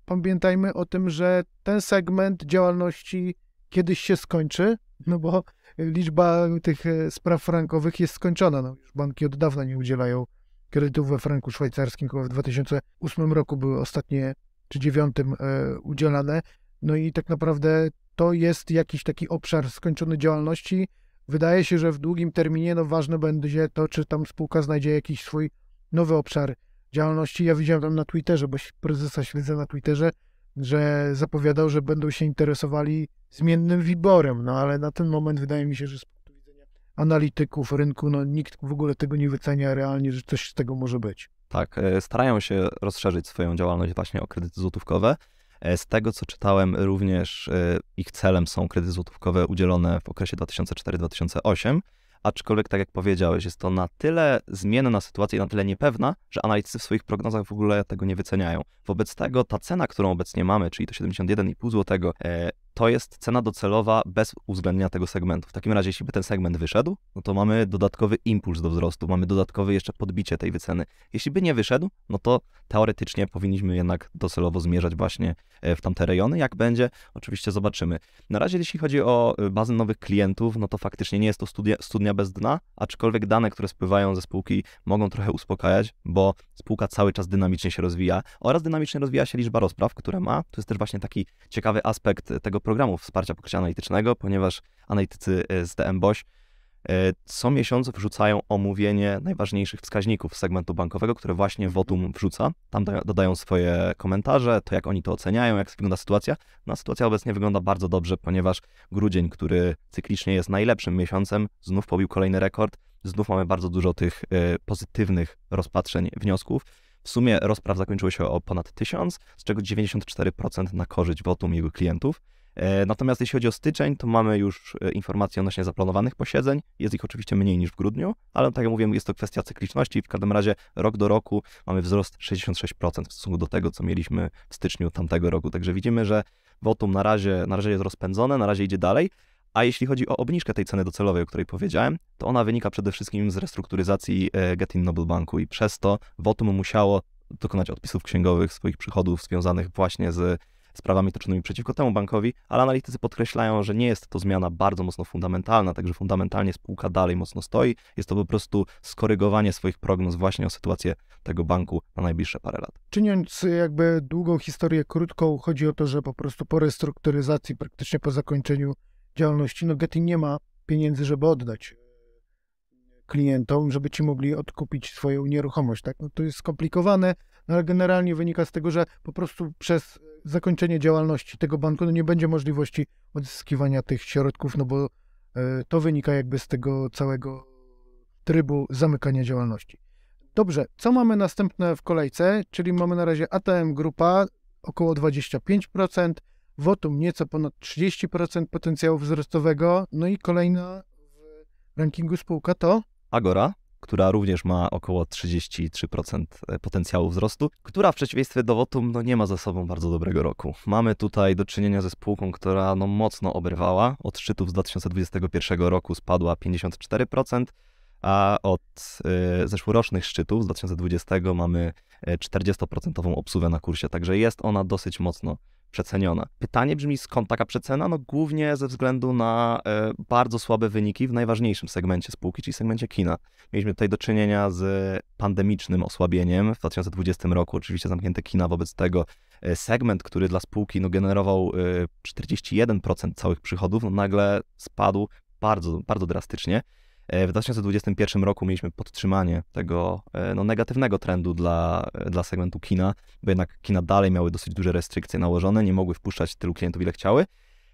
pamiętajmy o tym, że ten segment działalności kiedyś się skończy, no bo liczba tych spraw frankowych jest skończona. No, już banki od dawna nie udzielają kredytów we franku szwajcarskim, które w 2008 roku były ostatnie, czy 2009 e, udzielane. No i tak naprawdę to jest jakiś taki obszar skończonej działalności. Wydaje się, że w długim terminie no, ważne będzie to, czy tam spółka znajdzie jakiś swój nowy obszar działalności. Ja widziałem tam na Twitterze, bo prezesa śledzę na Twitterze, że zapowiadał, że będą się interesowali zmiennym wyborem, no ale na ten moment wydaje mi się, że analityków rynku, no nikt w ogóle tego nie wycenia realnie, że coś z tego może być. Tak, e, starają się rozszerzyć swoją działalność właśnie o kredyty złotówkowe. E, z tego, co czytałem, również e, ich celem są kredyty złotówkowe udzielone w okresie 2004-2008, aczkolwiek, tak jak powiedziałeś, jest to na tyle zmienna sytuacja i na tyle niepewna, że analitycy w swoich prognozach w ogóle tego nie wyceniają. Wobec tego ta cena, którą obecnie mamy, czyli to 71,5 zł, to jest cena docelowa bez uwzględnienia tego segmentu. W takim razie, jeśli by ten segment wyszedł, no to mamy dodatkowy impuls do wzrostu, mamy dodatkowe jeszcze podbicie tej wyceny. Jeśli by nie wyszedł, no to teoretycznie powinniśmy jednak docelowo zmierzać właśnie e, w tamte rejony. Jak będzie, oczywiście zobaczymy. Na razie, jeśli chodzi o e, bazę nowych klientów, no to faktycznie nie jest to studia, studnia bez dna, aczkolwiek dane, które spływają ze spółki, mogą trochę uspokajać, bo spółka cały czas dynamicznie się rozwija oraz dynamicznie rozwija się liczba rozpraw, które ma. To jest też właśnie taki ciekawy aspekt tego programów wsparcia pokrycia analitycznego, ponieważ analitycy e, z DM e, co miesiąc wrzucają omówienie najważniejszych wskaźników segmentu bankowego, które właśnie Votum wrzuca. Tam dodają swoje komentarze, to jak oni to oceniają, jak wygląda sytuacja. No, sytuacja obecnie wygląda bardzo dobrze, ponieważ grudzień, który cyklicznie jest najlepszym miesiącem, znów pobił kolejny rekord. Znów mamy bardzo dużo tych e, pozytywnych rozpatrzeń wniosków. W sumie rozpraw zakończyło się o ponad 1000, z czego 94% na korzyść Votum i jego klientów. E, natomiast jeśli chodzi o styczeń, to mamy już e, informacje odnośnie zaplanowanych posiedzeń. Jest ich oczywiście mniej niż w grudniu, ale tak jak mówiłem, jest to kwestia cykliczności. W każdym razie rok do roku mamy wzrost 66% w stosunku do tego, co mieliśmy w styczniu tamtego roku. Także widzimy, że wotum na razie, na razie jest rozpędzone, na razie idzie dalej. A jeśli chodzi o obniżkę tej ceny docelowej, o której powiedziałem, to ona wynika przede wszystkim z restrukturyzacji e, Getin Noble Banku i przez to Votum musiało dokonać odpisów księgowych swoich przychodów związanych właśnie z sprawami toczonymi przeciwko temu bankowi, ale analitycy podkreślają, że nie jest to zmiana bardzo mocno fundamentalna, także fundamentalnie spółka dalej mocno stoi. Jest to po prostu skorygowanie swoich prognoz właśnie o sytuację tego banku na najbliższe parę lat. Czyniąc jakby długą historię krótką, chodzi o to, że po prostu po restrukturyzacji, praktycznie po zakończeniu działalności, no Getty nie ma pieniędzy, żeby oddać klientom, żeby ci mogli odkupić swoją nieruchomość. Tak? No to jest skomplikowane, no ale generalnie wynika z tego, że po prostu przez zakończenie działalności tego banku no nie będzie możliwości odzyskiwania tych środków, no bo e, to wynika jakby z tego całego trybu zamykania działalności. Dobrze, co mamy następne w kolejce? Czyli mamy na razie ATM Grupa około 25%, Votum nieco ponad 30% potencjału wzrostowego, no i kolejna w rankingu spółka to Agora, która również ma około 33% e, potencjału wzrostu, która w przeciwieństwie do Votum no, nie ma za sobą bardzo dobrego roku. Mamy tutaj do czynienia ze spółką, która no, mocno oberwała. Od szczytów z 2021 roku spadła 54%, a od e, zeszłorocznych szczytów z 2020 mamy 40% e, obsługę na kursie, także jest ona dosyć mocno przeceniona. Pytanie brzmi, skąd taka przecena? No głównie ze względu na e, bardzo słabe wyniki w najważniejszym segmencie spółki, czyli segmencie kina. Mieliśmy tutaj do czynienia z pandemicznym osłabieniem w 2020 roku, oczywiście zamknięte kina, wobec tego e, segment, który dla spółki no, generował e, 41% całych przychodów, no, nagle spadł bardzo, bardzo drastycznie. E, w 2021 roku mieliśmy podtrzymanie tego e, no, negatywnego trendu dla, e, dla segmentu kina, bo jednak kina dalej miały dosyć duże restrykcje nałożone, nie mogły wpuszczać tylu klientów, ile chciały.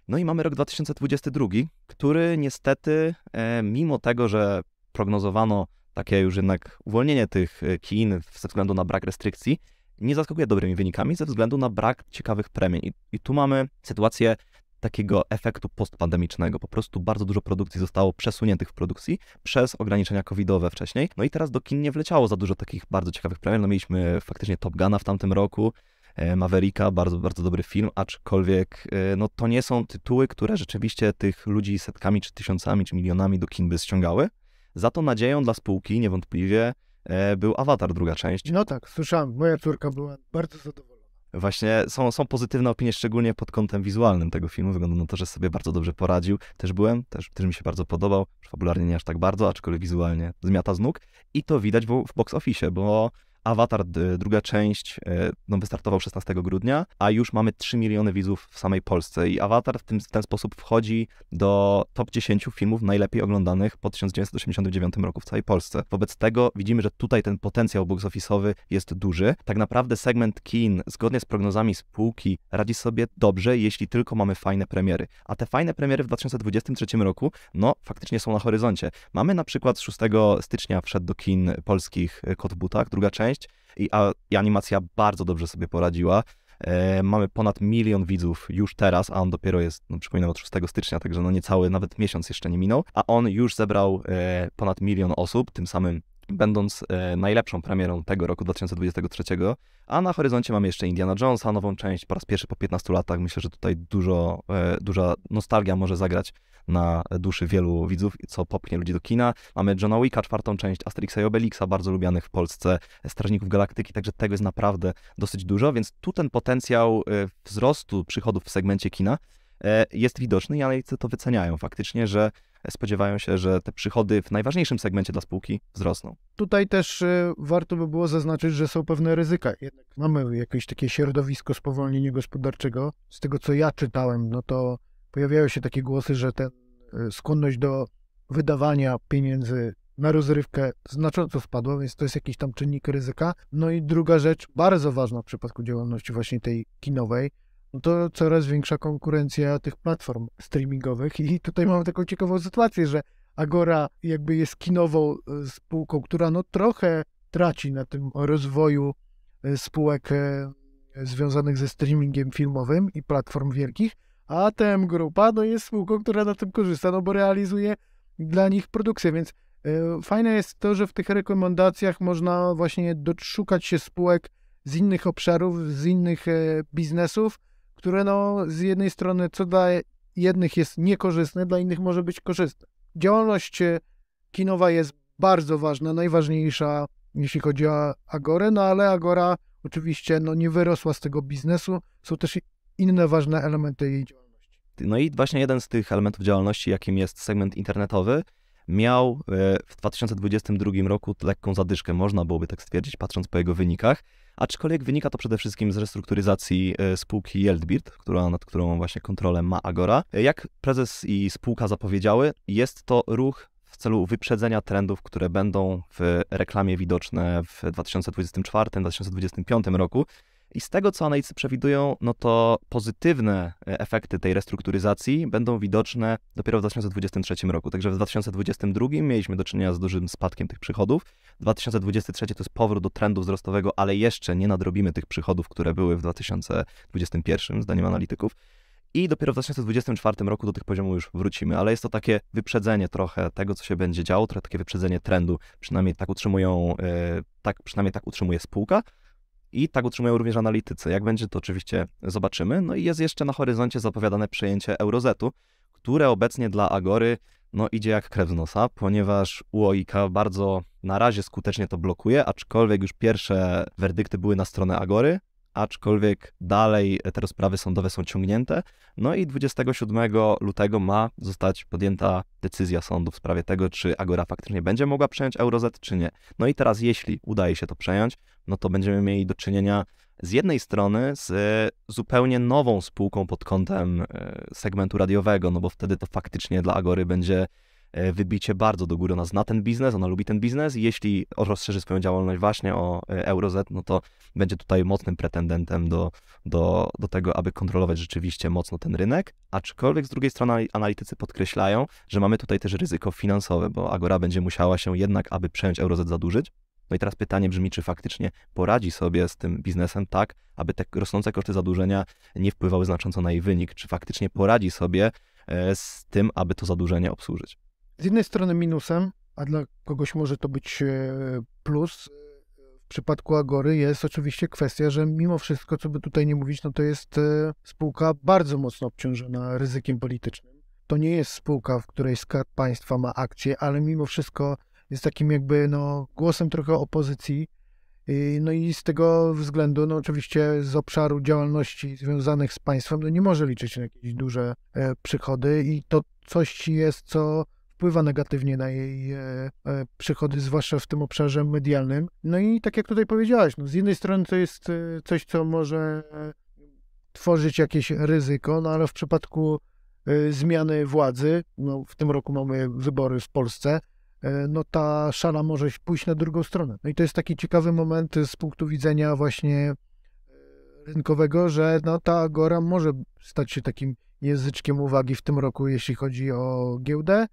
No i mamy rok 2022, który niestety, mimo tego, że prognozowano takie już jednak uwolnienie tych kin ze względu na brak restrykcji, nie zaskakuje dobrymi wynikami ze względu na brak ciekawych premii. I, i tu mamy sytuację takiego efektu postpandemicznego. Po prostu bardzo dużo produkcji zostało przesuniętych w produkcji przez ograniczenia covidowe wcześniej. No i teraz do kin nie wleciało za dużo takich bardzo ciekawych premier. No mieliśmy faktycznie Top Guna w tamtym roku, e, Mavericka, bardzo, bardzo dobry film, aczkolwiek e, no, to nie są tytuły, które rzeczywiście tych ludzi setkami, czy tysiącami, czy milionami do kin by ściągały. Za to nadzieją dla spółki niewątpliwie e, był Awatar druga część. No tak, słyszałem, moja córka była bardzo zadowolona. Właśnie są, są pozytywne opinie, szczególnie pod kątem wizualnym tego filmu. Wygląda na to, że sobie bardzo dobrze poradził. Też byłem, też, też mi się bardzo podobał. Fabularnie nie aż tak bardzo, aczkolwiek wizualnie zmiata z nóg. I to widać w, w box office, bo Avatar, druga część, e, no, wystartował 16 grudnia, a już mamy 3 miliony widzów w samej Polsce. I Avatar w, tym, w ten sposób wchodzi do top 10 filmów najlepiej oglądanych po 1989 roku w całej Polsce. Wobec tego widzimy, że tutaj ten potencjał box office'owy jest duży. Tak naprawdę segment kin, zgodnie z prognozami spółki, radzi sobie dobrze, jeśli tylko mamy fajne premiery. A te fajne premiery w 2023 roku, no faktycznie są na horyzoncie. Mamy na przykład 6 stycznia wszedł do kin polskich e, Kot w butach, druga część, część i, a, i animacja bardzo dobrze sobie poradziła. E, mamy ponad milion widzów już teraz, a on dopiero jest, no, przypominam, od 6 stycznia, także no niecały nawet miesiąc jeszcze nie minął, a on już zebrał e, ponad milion osób, tym samym będąc e, najlepszą premierą tego roku 2023, a na horyzoncie mamy jeszcze Indiana Jonesa, nową część, po raz pierwszy po 15 latach. Myślę, że tutaj dużo, e, duża nostalgia może zagrać na duszy wielu widzów, co popchnie ludzi do kina. Mamy Johna Wicka, czwartą część Asterixa i Obelixa, bardzo lubianych w Polsce, Strażników Galaktyki, także tego jest naprawdę dosyć dużo, więc tu ten potencjał e, wzrostu przychodów w segmencie kina e, jest widoczny i analitycy to wyceniają faktycznie, że spodziewają się, że te przychody w najważniejszym segmencie dla spółki wzrosną. Tutaj też e, warto by było zaznaczyć, że są pewne ryzyka. Jednak mamy jakieś takie środowisko spowolnienia gospodarczego. Z tego, co ja czytałem, no to pojawiają się takie głosy, że ta e, skłonność do wydawania pieniędzy na rozrywkę znacząco spadła, więc to jest jakiś tam czynnik ryzyka. No i druga rzecz, bardzo ważna w przypadku działalności właśnie tej kinowej, no to coraz większa konkurencja tych platform streamingowych i tutaj mamy taką ciekawą sytuację, że Agora jakby jest kinową e, spółką, która no trochę traci na tym rozwoju e, spółek związanych ze streamingiem filmowym i platform wielkich, a ATM Grupa no jest spółką, która na tym korzysta, no bo realizuje dla nich produkcję, więc e, Fajne jest to, że w tych rekomendacjach można właśnie doszukać się spółek z innych obszarów, z innych e, biznesów, które no z jednej strony co dla jednych jest niekorzystne, dla innych może być korzystne. Działalność e, kinowa jest bardzo ważna, najważniejsza jeśli chodzi o Agorę, no ale Agora oczywiście no, nie wyrosła z tego biznesu, są też inne ważne elementy jej działalności. No i właśnie jeden z tych elementów działalności, jakim jest segment internetowy, miał e, w 2022 roku lekką zadyszkę, można byłoby tak stwierdzić, patrząc po jego wynikach. Aczkolwiek wynika to przede wszystkim z restrukturyzacji e, spółki Yeldbird, która, nad którą właśnie kontrolę ma Agora. E, jak prezes i spółka zapowiedziały, jest to ruch w celu wyprzedzenia trendów, które będą w reklamie widoczne w 2024-2025 roku. I z tego, co analitycy przewidują, no to pozytywne e, efekty tej restrukturyzacji będą widoczne dopiero w 2023 roku. Także w 2022 mieliśmy do czynienia z dużym spadkiem tych przychodów. 2023 to jest powrót do trendu wzrostowego, ale jeszcze nie nadrobimy tych przychodów, które były w 2021, zdaniem analityków. I dopiero w 2024 roku do tych poziomów już wrócimy, ale jest to takie wyprzedzenie trochę tego, co się będzie działo, trochę takie wyprzedzenie trendu, przynajmniej tak utrzymują, e, tak, przynajmniej tak utrzymuje spółka. I tak utrzymują również analitycy. Jak będzie, to oczywiście zobaczymy. No i jest jeszcze na horyzoncie zapowiadane przejęcie Eurozetu, które obecnie dla Agory no, idzie jak krew z nosa, ponieważ UOIK bardzo na razie skutecznie to blokuje, aczkolwiek już pierwsze werdykty były na stronę Agory, aczkolwiek dalej te rozprawy sądowe są ciągnięte. No i 27 lutego ma zostać podjęta decyzja sądu w sprawie tego, czy Agora faktycznie będzie mogła przejąć Eurozet, czy nie. No i teraz, jeśli udaje się to przejąć, no to będziemy mieli do czynienia z jednej strony z e, zupełnie nową spółką pod kątem e, segmentu radiowego, no bo wtedy to faktycznie dla Agory będzie E, wybicie bardzo do góry. Ona zna ten biznes, ona lubi ten biznes i jeśli rozszerzy swoją działalność właśnie o e, EuroZ, no to będzie tutaj mocnym pretendentem do, do, do tego, aby kontrolować rzeczywiście mocno ten rynek. Aczkolwiek z drugiej strony analitycy podkreślają, że mamy tutaj też ryzyko finansowe, bo Agora będzie musiała się jednak, aby przejąć EuroZ, zadłużyć. No i teraz pytanie brzmi, czy faktycznie poradzi sobie z tym biznesem tak, aby te rosnące koszty zadłużenia nie wpływały znacząco na jej wynik, czy faktycznie poradzi sobie e, z tym, aby to zadłużenie obsłużyć z jednej strony minusem, a dla kogoś może to być e, plus. E, w przypadku Agory jest oczywiście kwestia, że mimo wszystko, co by tutaj nie mówić, no to jest e, spółka bardzo mocno obciążona ryzykiem politycznym. To nie jest spółka, w której skarb państwa ma akcje, ale mimo wszystko jest takim jakby no, głosem trochę opozycji. No i z tego względu, no oczywiście z obszaru działalności związanych z państwem, no nie może liczyć na jakieś duże przychody i to coś jest, co wpływa negatywnie na jej e, e, przychody, zwłaszcza w tym obszarze medialnym. No i tak jak tutaj powiedziałaś, no z jednej strony to jest e, coś, co może tworzyć jakieś ryzyko, no ale w przypadku zmiany władzy, no w tym roku mamy wybory w Polsce, no ta szala może pójść na drugą stronę. No i to jest taki ciekawy moment z punktu widzenia właśnie rynkowego, że no ta Agora może stać się takim języczkiem uwagi w tym roku, jeśli chodzi o giełdę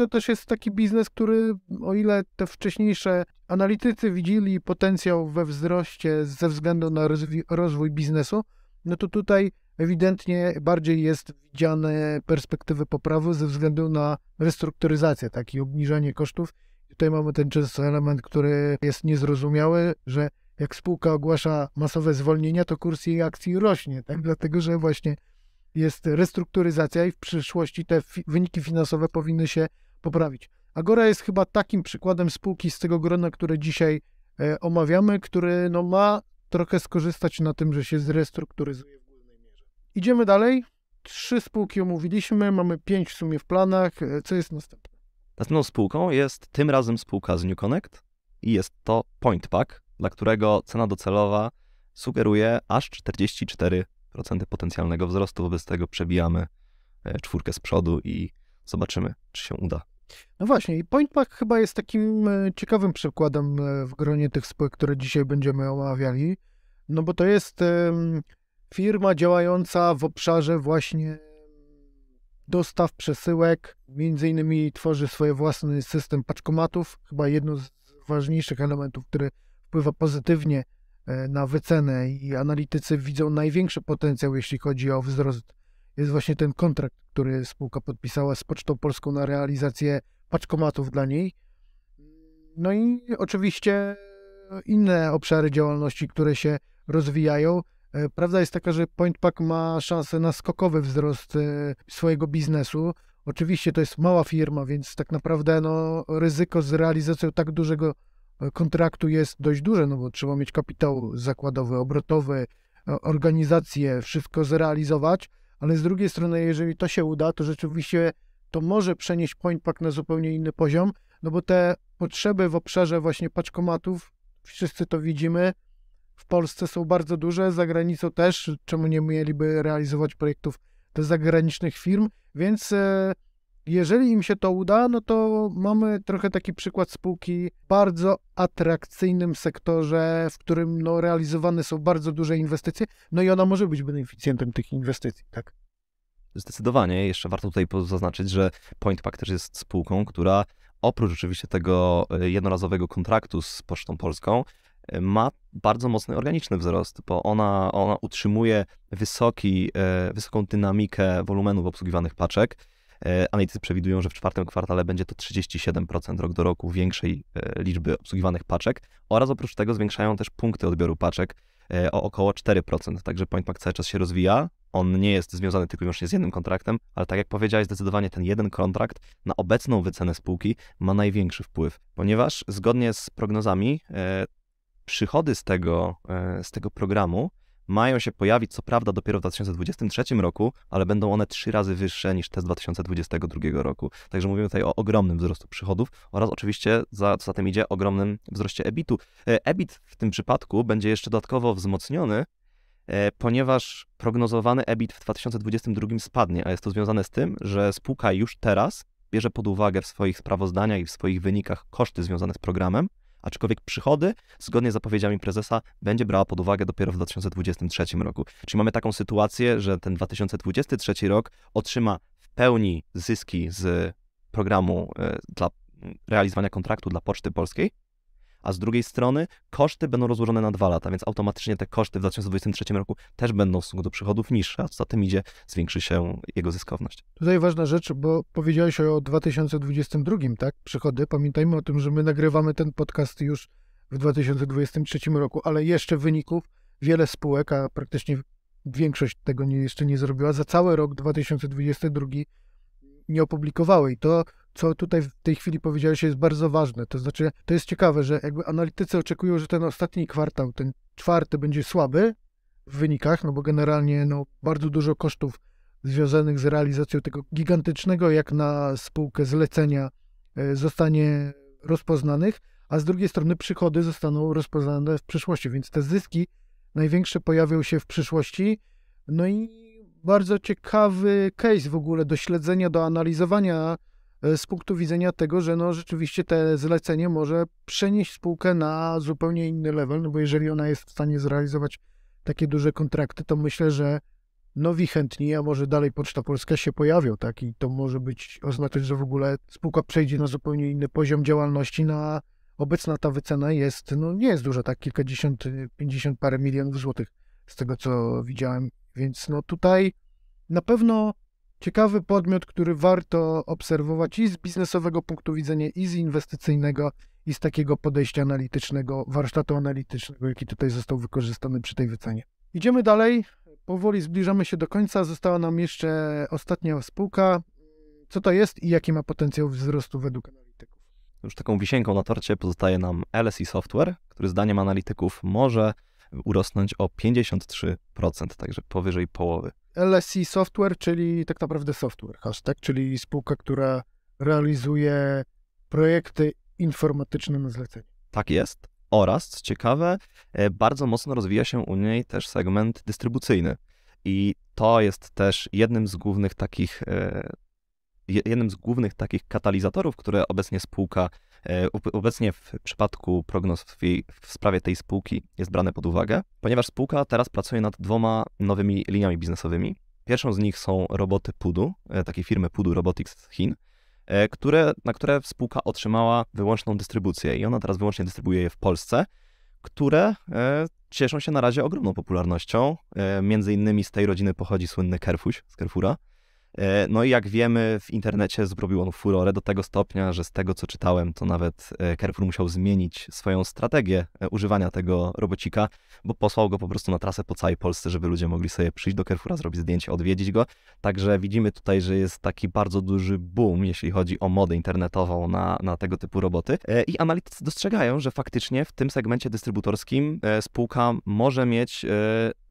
to też jest taki biznes, który o ile te wcześniejsze analitycy widzieli potencjał we wzroście ze względu na rozwój biznesu, no to tutaj ewidentnie bardziej jest widziane perspektywy poprawy ze względu na restrukturyzację, tak, i obniżanie kosztów. Tutaj mamy ten często element, który jest niezrozumiały, że jak spółka ogłasza masowe zwolnienia, to kurs jej akcji rośnie, tak, dlatego że właśnie jest restrukturyzacja i w przyszłości te wyniki finansowe powinny się poprawić. Agora jest chyba takim przykładem spółki z tego grona, które dzisiaj e, omawiamy, który no, ma trochę skorzystać na tym, że się zrestrukturyzuje w głównej mierze. Idziemy dalej. Trzy spółki omówiliśmy, mamy pięć w sumie w planach. E, co jest następne? Następną spółką jest tym razem spółka z New Connect i jest to Point Pack, dla którego cena docelowa sugeruje aż 44% potencjalnego wzrostu. Wobec tego przebijamy e, czwórkę z przodu i Zobaczymy, czy się uda. No właśnie, i PointMac chyba jest takim e, ciekawym przykładem e, w gronie tych spółek, które dzisiaj będziemy omawiali, no bo to jest firma działająca w obszarze właśnie dostaw, przesyłek, między innymi tworzy swoje własny system paczkomatów, chyba jedno z ważniejszych elementów, który wpływa pozytywnie e, na wycenę i analitycy widzą największy potencjał, jeśli chodzi o wzrost jest właśnie ten kontrakt, który spółka podpisała z Pocztą Polską na realizację paczkomatów dla niej. No i oczywiście inne obszary działalności, które się rozwijają. E, prawda jest taka, że Point Pack ma szansę na skokowy wzrost e, swojego biznesu. Oczywiście to jest mała firma, więc tak naprawdę no, ryzyko z realizacją tak dużego e, kontraktu jest dość duże, no bo trzeba mieć kapitał zakładowy, obrotowy, organizację, wszystko zrealizować ale z drugiej strony, jeżeli to się uda, to rzeczywiście to może przenieść point pack na zupełnie inny poziom, no bo te potrzeby w obszarze właśnie paczkomatów, wszyscy to widzimy, w Polsce są bardzo duże, za granicą też, czemu nie mieliby realizować projektów do zagranicznych firm, więc e, jeżeli im się to uda, no to mamy trochę taki przykład spółki w bardzo atrakcyjnym sektorze, w którym no, realizowane są bardzo duże inwestycje, no i ona może być beneficjentem tych inwestycji, tak? Zdecydowanie. Jeszcze warto tutaj zaznaczyć, że PointPack też jest spółką, która oprócz oczywiście tego e, jednorazowego kontraktu z Pocztą Polską, e, ma bardzo mocny organiczny wzrost, bo ona, ona utrzymuje wysoki, e, wysoką dynamikę wolumenów obsługiwanych paczek E, analitycy przewidują, że w czwartym kwartale będzie to 37% rok do roku większej e, liczby obsługiwanych paczek oraz oprócz tego zwiększają też punkty odbioru paczek e, o około 4%, także PointMac cały czas się rozwija. On nie jest związany tylko i wyłącznie z jednym kontraktem, ale tak jak powiedziałeś, zdecydowanie ten jeden kontrakt na obecną wycenę spółki ma największy wpływ, ponieważ zgodnie z prognozami przychody z tego, z tego programu mają się pojawić co prawda dopiero w 2023 roku, ale będą one trzy razy wyższe niż te z 2022 roku. Także mówimy tutaj o ogromnym wzrostu przychodów oraz oczywiście za, co za tym idzie ogromnym wzroście EBIT-u. E, EBIT w tym przypadku będzie jeszcze dodatkowo wzmocniony, e, ponieważ prognozowany EBIT w 2022 spadnie, a jest to związane z tym, że spółka już teraz bierze pod uwagę w swoich sprawozdaniach i w swoich wynikach koszty związane z programem, aczkolwiek przychody, zgodnie z zapowiedziami prezesa, będzie brała pod uwagę dopiero w 2023 roku. Czyli mamy taką sytuację, że ten 2023 rok otrzyma w pełni zyski z programu e, dla realizowania kontraktu dla Poczty Polskiej, a z drugiej strony koszty będą rozłożone na dwa lata, więc automatycznie te koszty w 2023 roku też będą w stosunku do przychodów niższe, a co za tym idzie, zwiększy się jego zyskowność. Tutaj ważna rzecz, bo powiedziałeś o 2022, tak? Przychody. Pamiętajmy o tym, że my nagrywamy ten podcast już w 2023 roku, ale jeszcze wyników wiele spółek, a praktycznie większość tego nie, jeszcze nie zrobiła, za cały rok 2022 nie opublikowały. I to co tutaj w tej chwili powiedziałeś, jest bardzo ważne. To znaczy, to jest ciekawe, że jakby analitycy oczekują, że ten ostatni kwartał, ten czwarty będzie słaby w wynikach, no bo generalnie no, bardzo dużo kosztów związanych z realizacją tego gigantycznego, jak na spółkę zlecenia, e, zostanie rozpoznanych, a z drugiej strony przychody zostaną rozpoznane w przyszłości, więc te zyski największe pojawią się w przyszłości. No i bardzo ciekawy case w ogóle do śledzenia, do analizowania E, z punktu widzenia tego, że no rzeczywiście te zlecenie może przenieść spółkę na zupełnie inny level, no bo jeżeli ona jest w stanie zrealizować takie duże kontrakty, to myślę, że nowi chętni, a może dalej Poczta Polska się pojawią, tak? I to może być oznaczać, że w ogóle spółka przejdzie na zupełnie inny poziom działalności, na no obecna ta wycena jest, no nie jest duża, tak? Kilkadziesiąt, pięćdziesiąt parę milionów złotych z tego, co widziałem. Więc no tutaj na pewno ciekawy podmiot, który warto obserwować i z biznesowego punktu widzenia, i z inwestycyjnego, i z takiego podejścia analitycznego, warsztatu analitycznego, jaki tutaj został wykorzystany przy tej wycenie. Idziemy dalej. Powoli zbliżamy się do końca. Została nam jeszcze ostatnia spółka. Co to jest i jaki ma potencjał wzrostu według analityków? Już taką wisienką na torcie pozostaje nam LSI Software, który zdaniem analityków może urosnąć o 53%, także powyżej połowy LSC Software, czyli tak naprawdę software hashtag, czyli spółka, która realizuje projekty informatyczne na zlecenie. Tak jest. Oraz, co ciekawe, e, bardzo mocno rozwija się u niej też segment dystrybucyjny. I to jest też jednym z głównych takich, e, jednym z głównych takich katalizatorów, które obecnie spółka E, obecnie w przypadku prognoz w sprawie tej spółki jest brane pod uwagę, ponieważ spółka teraz pracuje nad dwoma nowymi liniami biznesowymi. Pierwszą z nich są roboty Pudu, e, takiej firmy Pudu Robotics z Chin, e, które, na które spółka otrzymała wyłączną dystrybucję i ona teraz wyłącznie dystrybuuje je w Polsce, które cieszą się na razie ogromną popularnością. Między innymi z tej rodziny pochodzi słynny Kerfuś z Kerfura, E, no i jak wiemy, w internecie zrobił on furorę do tego stopnia, że z tego co czytałem, to nawet e, Carrefour musiał zmienić swoją strategię e, używania tego robocika, bo posłał go po prostu na trasę po całej Polsce, żeby ludzie mogli sobie przyjść do Carrefoura, zrobić zdjęcie, odwiedzić go. Także widzimy tutaj, że jest taki bardzo duży boom, jeśli chodzi o modę internetową na, na tego typu roboty. I analitycy dostrzegają, że faktycznie w tym segmencie dystrybutorskim spółka może mieć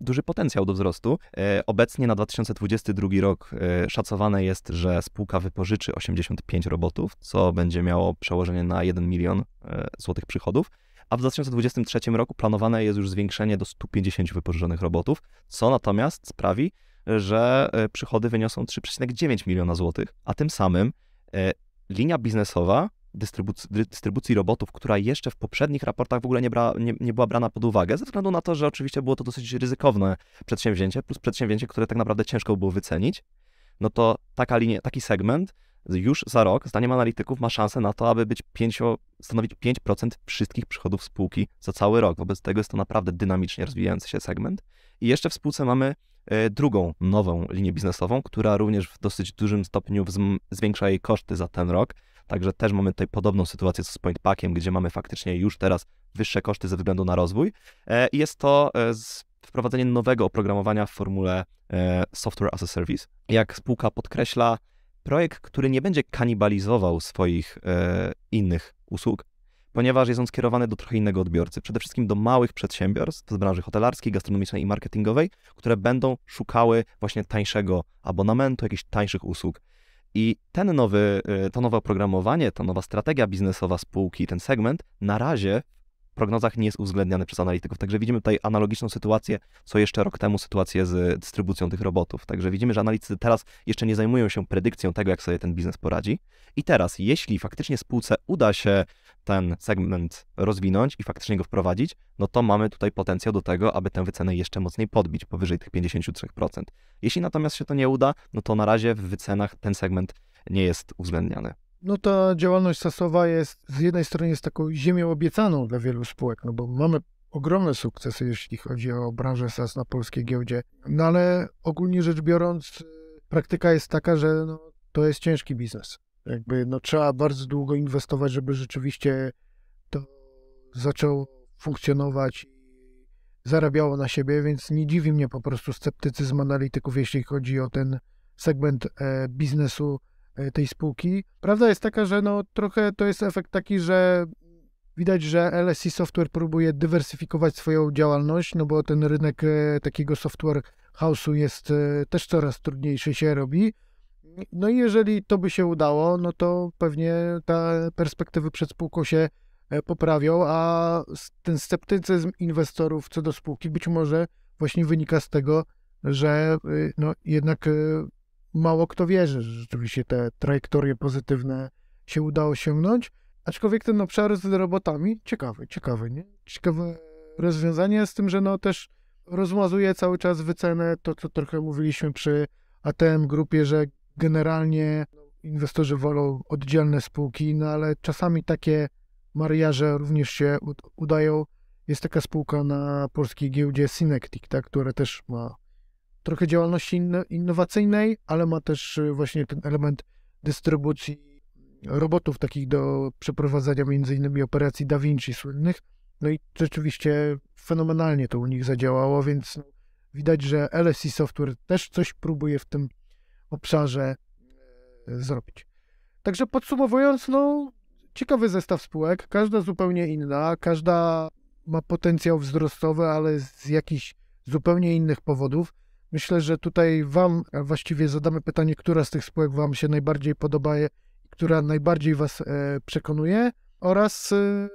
duży potencjał do wzrostu. E, obecnie na 2022 rok e, szacowane jest, że spółka wypożyczy 85 robotów, co będzie miało przełożenie na 1 milion e, złotych przychodów. A w 2023 roku planowane jest już zwiększenie do 150 wypożyczonych robotów, co natomiast sprawi, że przychody wyniosą 3,9 miliona złotych, a tym samym linia biznesowa dystrybucji, dystrybucji robotów, która jeszcze w poprzednich raportach w ogóle nie, bra, nie, nie była brana pod uwagę, ze względu na to, że oczywiście było to dosyć ryzykowne przedsięwzięcie, plus przedsięwzięcie, które tak naprawdę ciężko było wycenić, no to taka linia, taki segment już za rok, zdaniem analityków, ma szansę na to, aby być 5, stanowić 5% wszystkich przychodów spółki za cały rok. Wobec tego jest to naprawdę dynamicznie rozwijający się segment. I jeszcze w spółce mamy e, drugą nową linię biznesową, która również w dosyć dużym stopniu zwiększa jej koszty za ten rok, Także też mamy tutaj podobną sytuację co z Point Packiem, gdzie mamy faktycznie już teraz wyższe koszty ze względu na rozwój. E, I jest to e, wprowadzenie nowego oprogramowania w formule e, Software as a Service. Jak spółka podkreśla, projekt, który nie będzie kanibalizował swoich innych usług, ponieważ jest on skierowany do trochę innego odbiorcy. Przede wszystkim do małych przedsiębiorstw z branży hotelarskiej, gastronomicznej i marketingowej, które będą szukały właśnie tańszego abonamentu, jakichś tańszych usług. I ten nowy, y, to nowe oprogramowanie, ta nowa strategia biznesowa spółki, ten segment na razie w prognozach nie jest uwzględniany przez analityków. Także widzimy tutaj analogiczną sytuację, co jeszcze rok temu sytuację z dystrybucją tych robotów. Także widzimy, że analitycy teraz jeszcze nie zajmują się predykcją tego, jak sobie ten biznes poradzi. I teraz, jeśli faktycznie spółce uda się ten segment rozwinąć i faktycznie go wprowadzić, no to mamy tutaj potencjał do tego, aby tę wycenę jeszcze mocniej podbić powyżej tych 53%. Jeśli natomiast się to nie uda, no to na razie w wycenach ten segment nie jest uwzględniany. No ta działalność sasowa jest z jednej strony jest taką ziemią obiecaną dla wielu spółek, no bo mamy ogromne sukcesy, jeśli chodzi o branżę SAS na polskiej giełdzie. No ale ogólnie rzecz biorąc, praktyka jest taka, że no, to jest ciężki biznes. Jakby no, trzeba bardzo długo inwestować, żeby rzeczywiście to zaczęło funkcjonować i zarabiało na siebie, więc nie dziwi mnie po prostu sceptycyzm analityków, jeśli chodzi o ten segment e, biznesu e, tej spółki. Prawda jest taka, że no, trochę to jest efekt taki, że widać, że LSI Software próbuje dywersyfikować swoją działalność, no bo ten rynek e, takiego software house'u jest też coraz trudniejszy się robi. No i jeżeli to by się udało, no to pewnie te perspektywy przed spółką się e, poprawią, a ten sceptycyzm inwestorów co do spółki być może właśnie wynika z tego, że y, no, jednak y, mało kto wierzy, że rzeczywiście te trajektorie pozytywne się udało osiągnąć. Aczkolwiek ten obszar z robotami, ciekawy, ciekawy, nie? Ciekawe rozwiązanie, z tym, że no też rozmazuje cały czas wycenę, to co trochę mówiliśmy przy ATM grupie, że Generalnie inwestorzy wolą oddzielne spółki, no ale czasami takie mariaże również się udają. Jest taka spółka na polskiej giełdzie Synectic, tak, która też ma trochę działalności innowacyjnej, ale ma też y, właśnie ten element dystrybucji robotów takich do przeprowadzania między innymi operacji Da Vinci słynnych. No i rzeczywiście fenomenalnie to u nich zadziałało, więc no, widać, że LSI Software też coś próbuje w tym obszarze e, zrobić. Także podsumowując, no, ciekawy zestaw spółek, każda zupełnie inna, każda ma potencjał wzrostowy, ale z jakichś zupełnie innych powodów. Myślę, że tutaj Wam właściwie zadamy pytanie, która z tych spółek Wam się najbardziej podoba, która najbardziej Was e, przekonuje, oraz e,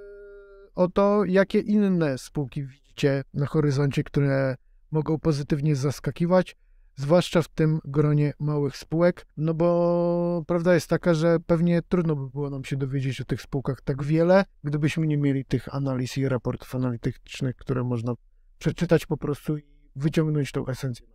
o to, jakie inne spółki widzicie na horyzoncie, które mogą pozytywnie zaskakiwać zwłaszcza w tym gronie małych spółek, no bo prawda jest taka, że pewnie trudno by było nam się dowiedzieć o tych spółkach tak wiele, gdybyśmy nie mieli tych analiz i raportów analitycznych, które można przeczytać po prostu i wyciągnąć tą esencję.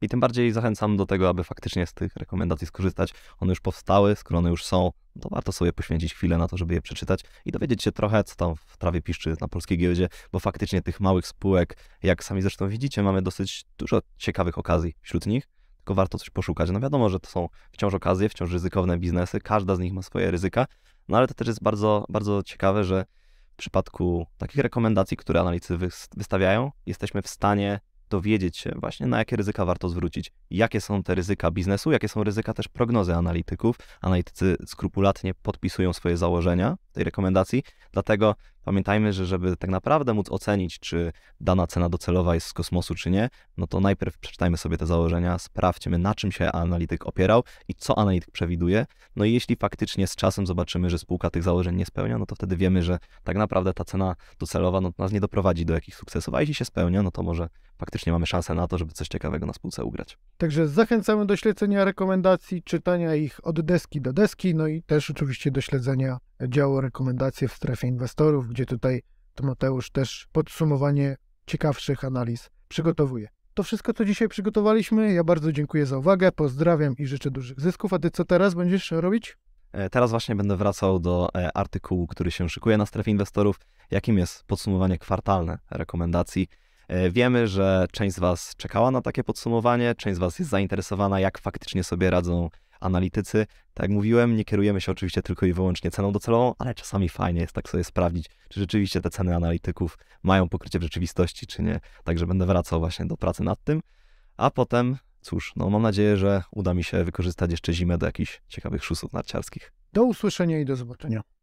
I tym bardziej zachęcam do tego, aby faktycznie z tych rekomendacji skorzystać. One już powstały, one już są, to warto sobie poświęcić chwilę na to, żeby je przeczytać i dowiedzieć się trochę, co tam w trawie piszczy na polskiej giełdzie, bo faktycznie tych małych spółek, jak sami zresztą widzicie, mamy dosyć dużo ciekawych okazji wśród nich, tylko warto coś poszukać. No wiadomo, że to są wciąż okazje, wciąż ryzykowne biznesy, każda z nich ma swoje ryzyka, no ale to też jest bardzo, bardzo ciekawe, że w przypadku takich rekomendacji, które analitycy wystawiają, jesteśmy w stanie dowiedzieć się właśnie na jakie ryzyka warto zwrócić, jakie są te ryzyka biznesu, jakie są ryzyka też prognozy analityków. Analitycy skrupulatnie podpisują swoje założenia w tej rekomendacji, dlatego Pamiętajmy, że żeby tak naprawdę móc ocenić, czy dana cena docelowa jest z kosmosu, czy nie, no to najpierw przeczytajmy sobie te założenia, sprawdźmy, na czym się analityk opierał i co analityk przewiduje. No i jeśli faktycznie z czasem zobaczymy, że spółka tych założeń nie spełnia, no to wtedy wiemy, że tak naprawdę ta cena docelowa no, nas nie doprowadzi do jakichś sukcesów, a jeśli się spełnia, no to może faktycznie mamy szansę na to, żeby coś ciekawego na spółce ugrać. Także zachęcamy do śledzenia rekomendacji, czytania ich od deski do deski, no i też oczywiście do śledzenia działu rekomendacje w strefie inwestorów, gdzie tutaj Mateusz też podsumowanie ciekawszych analiz przygotowuje. To wszystko, co dzisiaj przygotowaliśmy. Ja bardzo dziękuję za uwagę, pozdrawiam i życzę dużych zysków. A ty co teraz będziesz robić? E, teraz właśnie będę wracał do e, artykułu, który się szykuje na strefie inwestorów, jakim jest podsumowanie kwartalne rekomendacji. E, wiemy, że część z Was czekała na takie podsumowanie, część z Was jest zainteresowana, jak faktycznie sobie radzą analitycy. Tak jak mówiłem, nie kierujemy się oczywiście tylko i wyłącznie ceną docelową, ale czasami fajnie jest tak sobie sprawdzić, czy rzeczywiście te ceny analityków mają pokrycie w rzeczywistości, czy nie. Także będę wracał właśnie do pracy nad tym. A potem, cóż, no mam nadzieję, że uda mi się wykorzystać jeszcze zimę do jakichś ciekawych szusów narciarskich. Do usłyszenia i do zobaczenia.